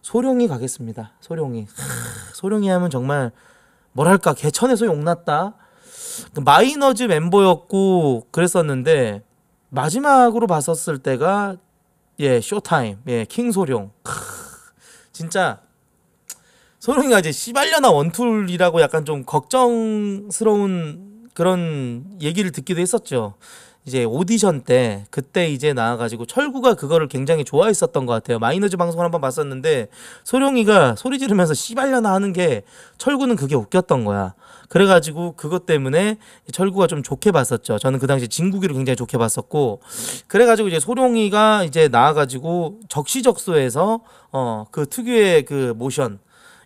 소룡이 가겠습니다. 소룡이 하, 소룡이 하면 정말 뭐랄까 개천에서 용났다. 그 마이너즈 멤버였고 그랬었는데 마지막으로 봤었을 때가 예 쇼타임 예 킹소룡 크, 진짜 소룡이가 이제 씨발려나 원툴이라고 약간 좀 걱정스러운 그런 얘기를 듣기도 했었죠. 이제 오디션 때 그때 이제 나와가지고 철구가 그거를 굉장히 좋아했었던 것 같아요. 마이너즈 방송을 한번 봤었는데 소룡이가 소리 지르면서 씨발려나 하는 게 철구는 그게 웃겼던 거야. 그래가지고 그것 때문에 철구가 좀 좋게 봤었죠. 저는 그 당시 진국이를 굉장히 좋게 봤었고 그래가지고 이제 소룡이가 이제 나와가지고 적시적소에서 어그 특유의 그 모션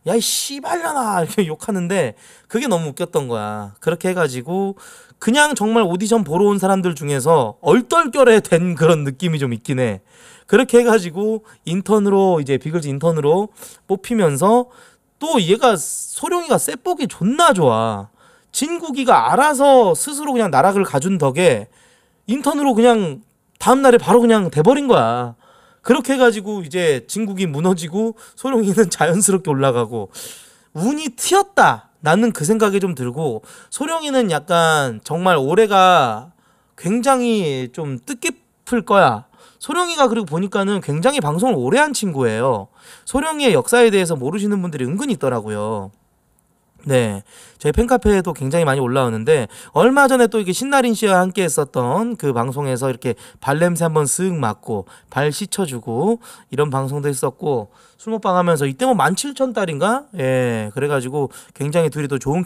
야이 씨발려나 이렇게 욕하는데 그게 너무 웃겼던 거야. 그렇게 해가지고 그냥 정말 오디션 보러 온 사람들 중에서 얼떨결에 된 그런 느낌이 좀 있긴 해. 그렇게 해가지고 인턴으로 이제 비글즈 인턴으로 뽑히면서 또 얘가 소룡이가 셋복이 존나 좋아. 진국이가 알아서 스스로 그냥 나락을 가준 덕에 인턴으로 그냥 다음날에 바로 그냥 돼버린 거야. 그렇게 해가지고 이제 진국이 무너지고 소룡이는 자연스럽게 올라가고 운이 튀었다. 나는 그 생각이 좀 들고 소룡이는 약간 정말 올해가 굉장히 좀 뜻깊을 거야. 소룡이가 그리고 보니까는 굉장히 방송을 오래 한 친구예요. 소룡이의 역사에 대해서 모르시는 분들이 은근히 있더라고요. 네. 저희 팬카페에도 굉장히 많이 올라오는데 얼마 전에 또 이게 신나린 씨와 함께 했었던 그 방송에서 이렇게 발냄새 한번 쓱 맡고 발씻어 주고 이런 방송도 했었고 술먹방 하면서 이때 뭐 17,000달인가? 예. 그래 가지고 굉장히 둘이 또 좋은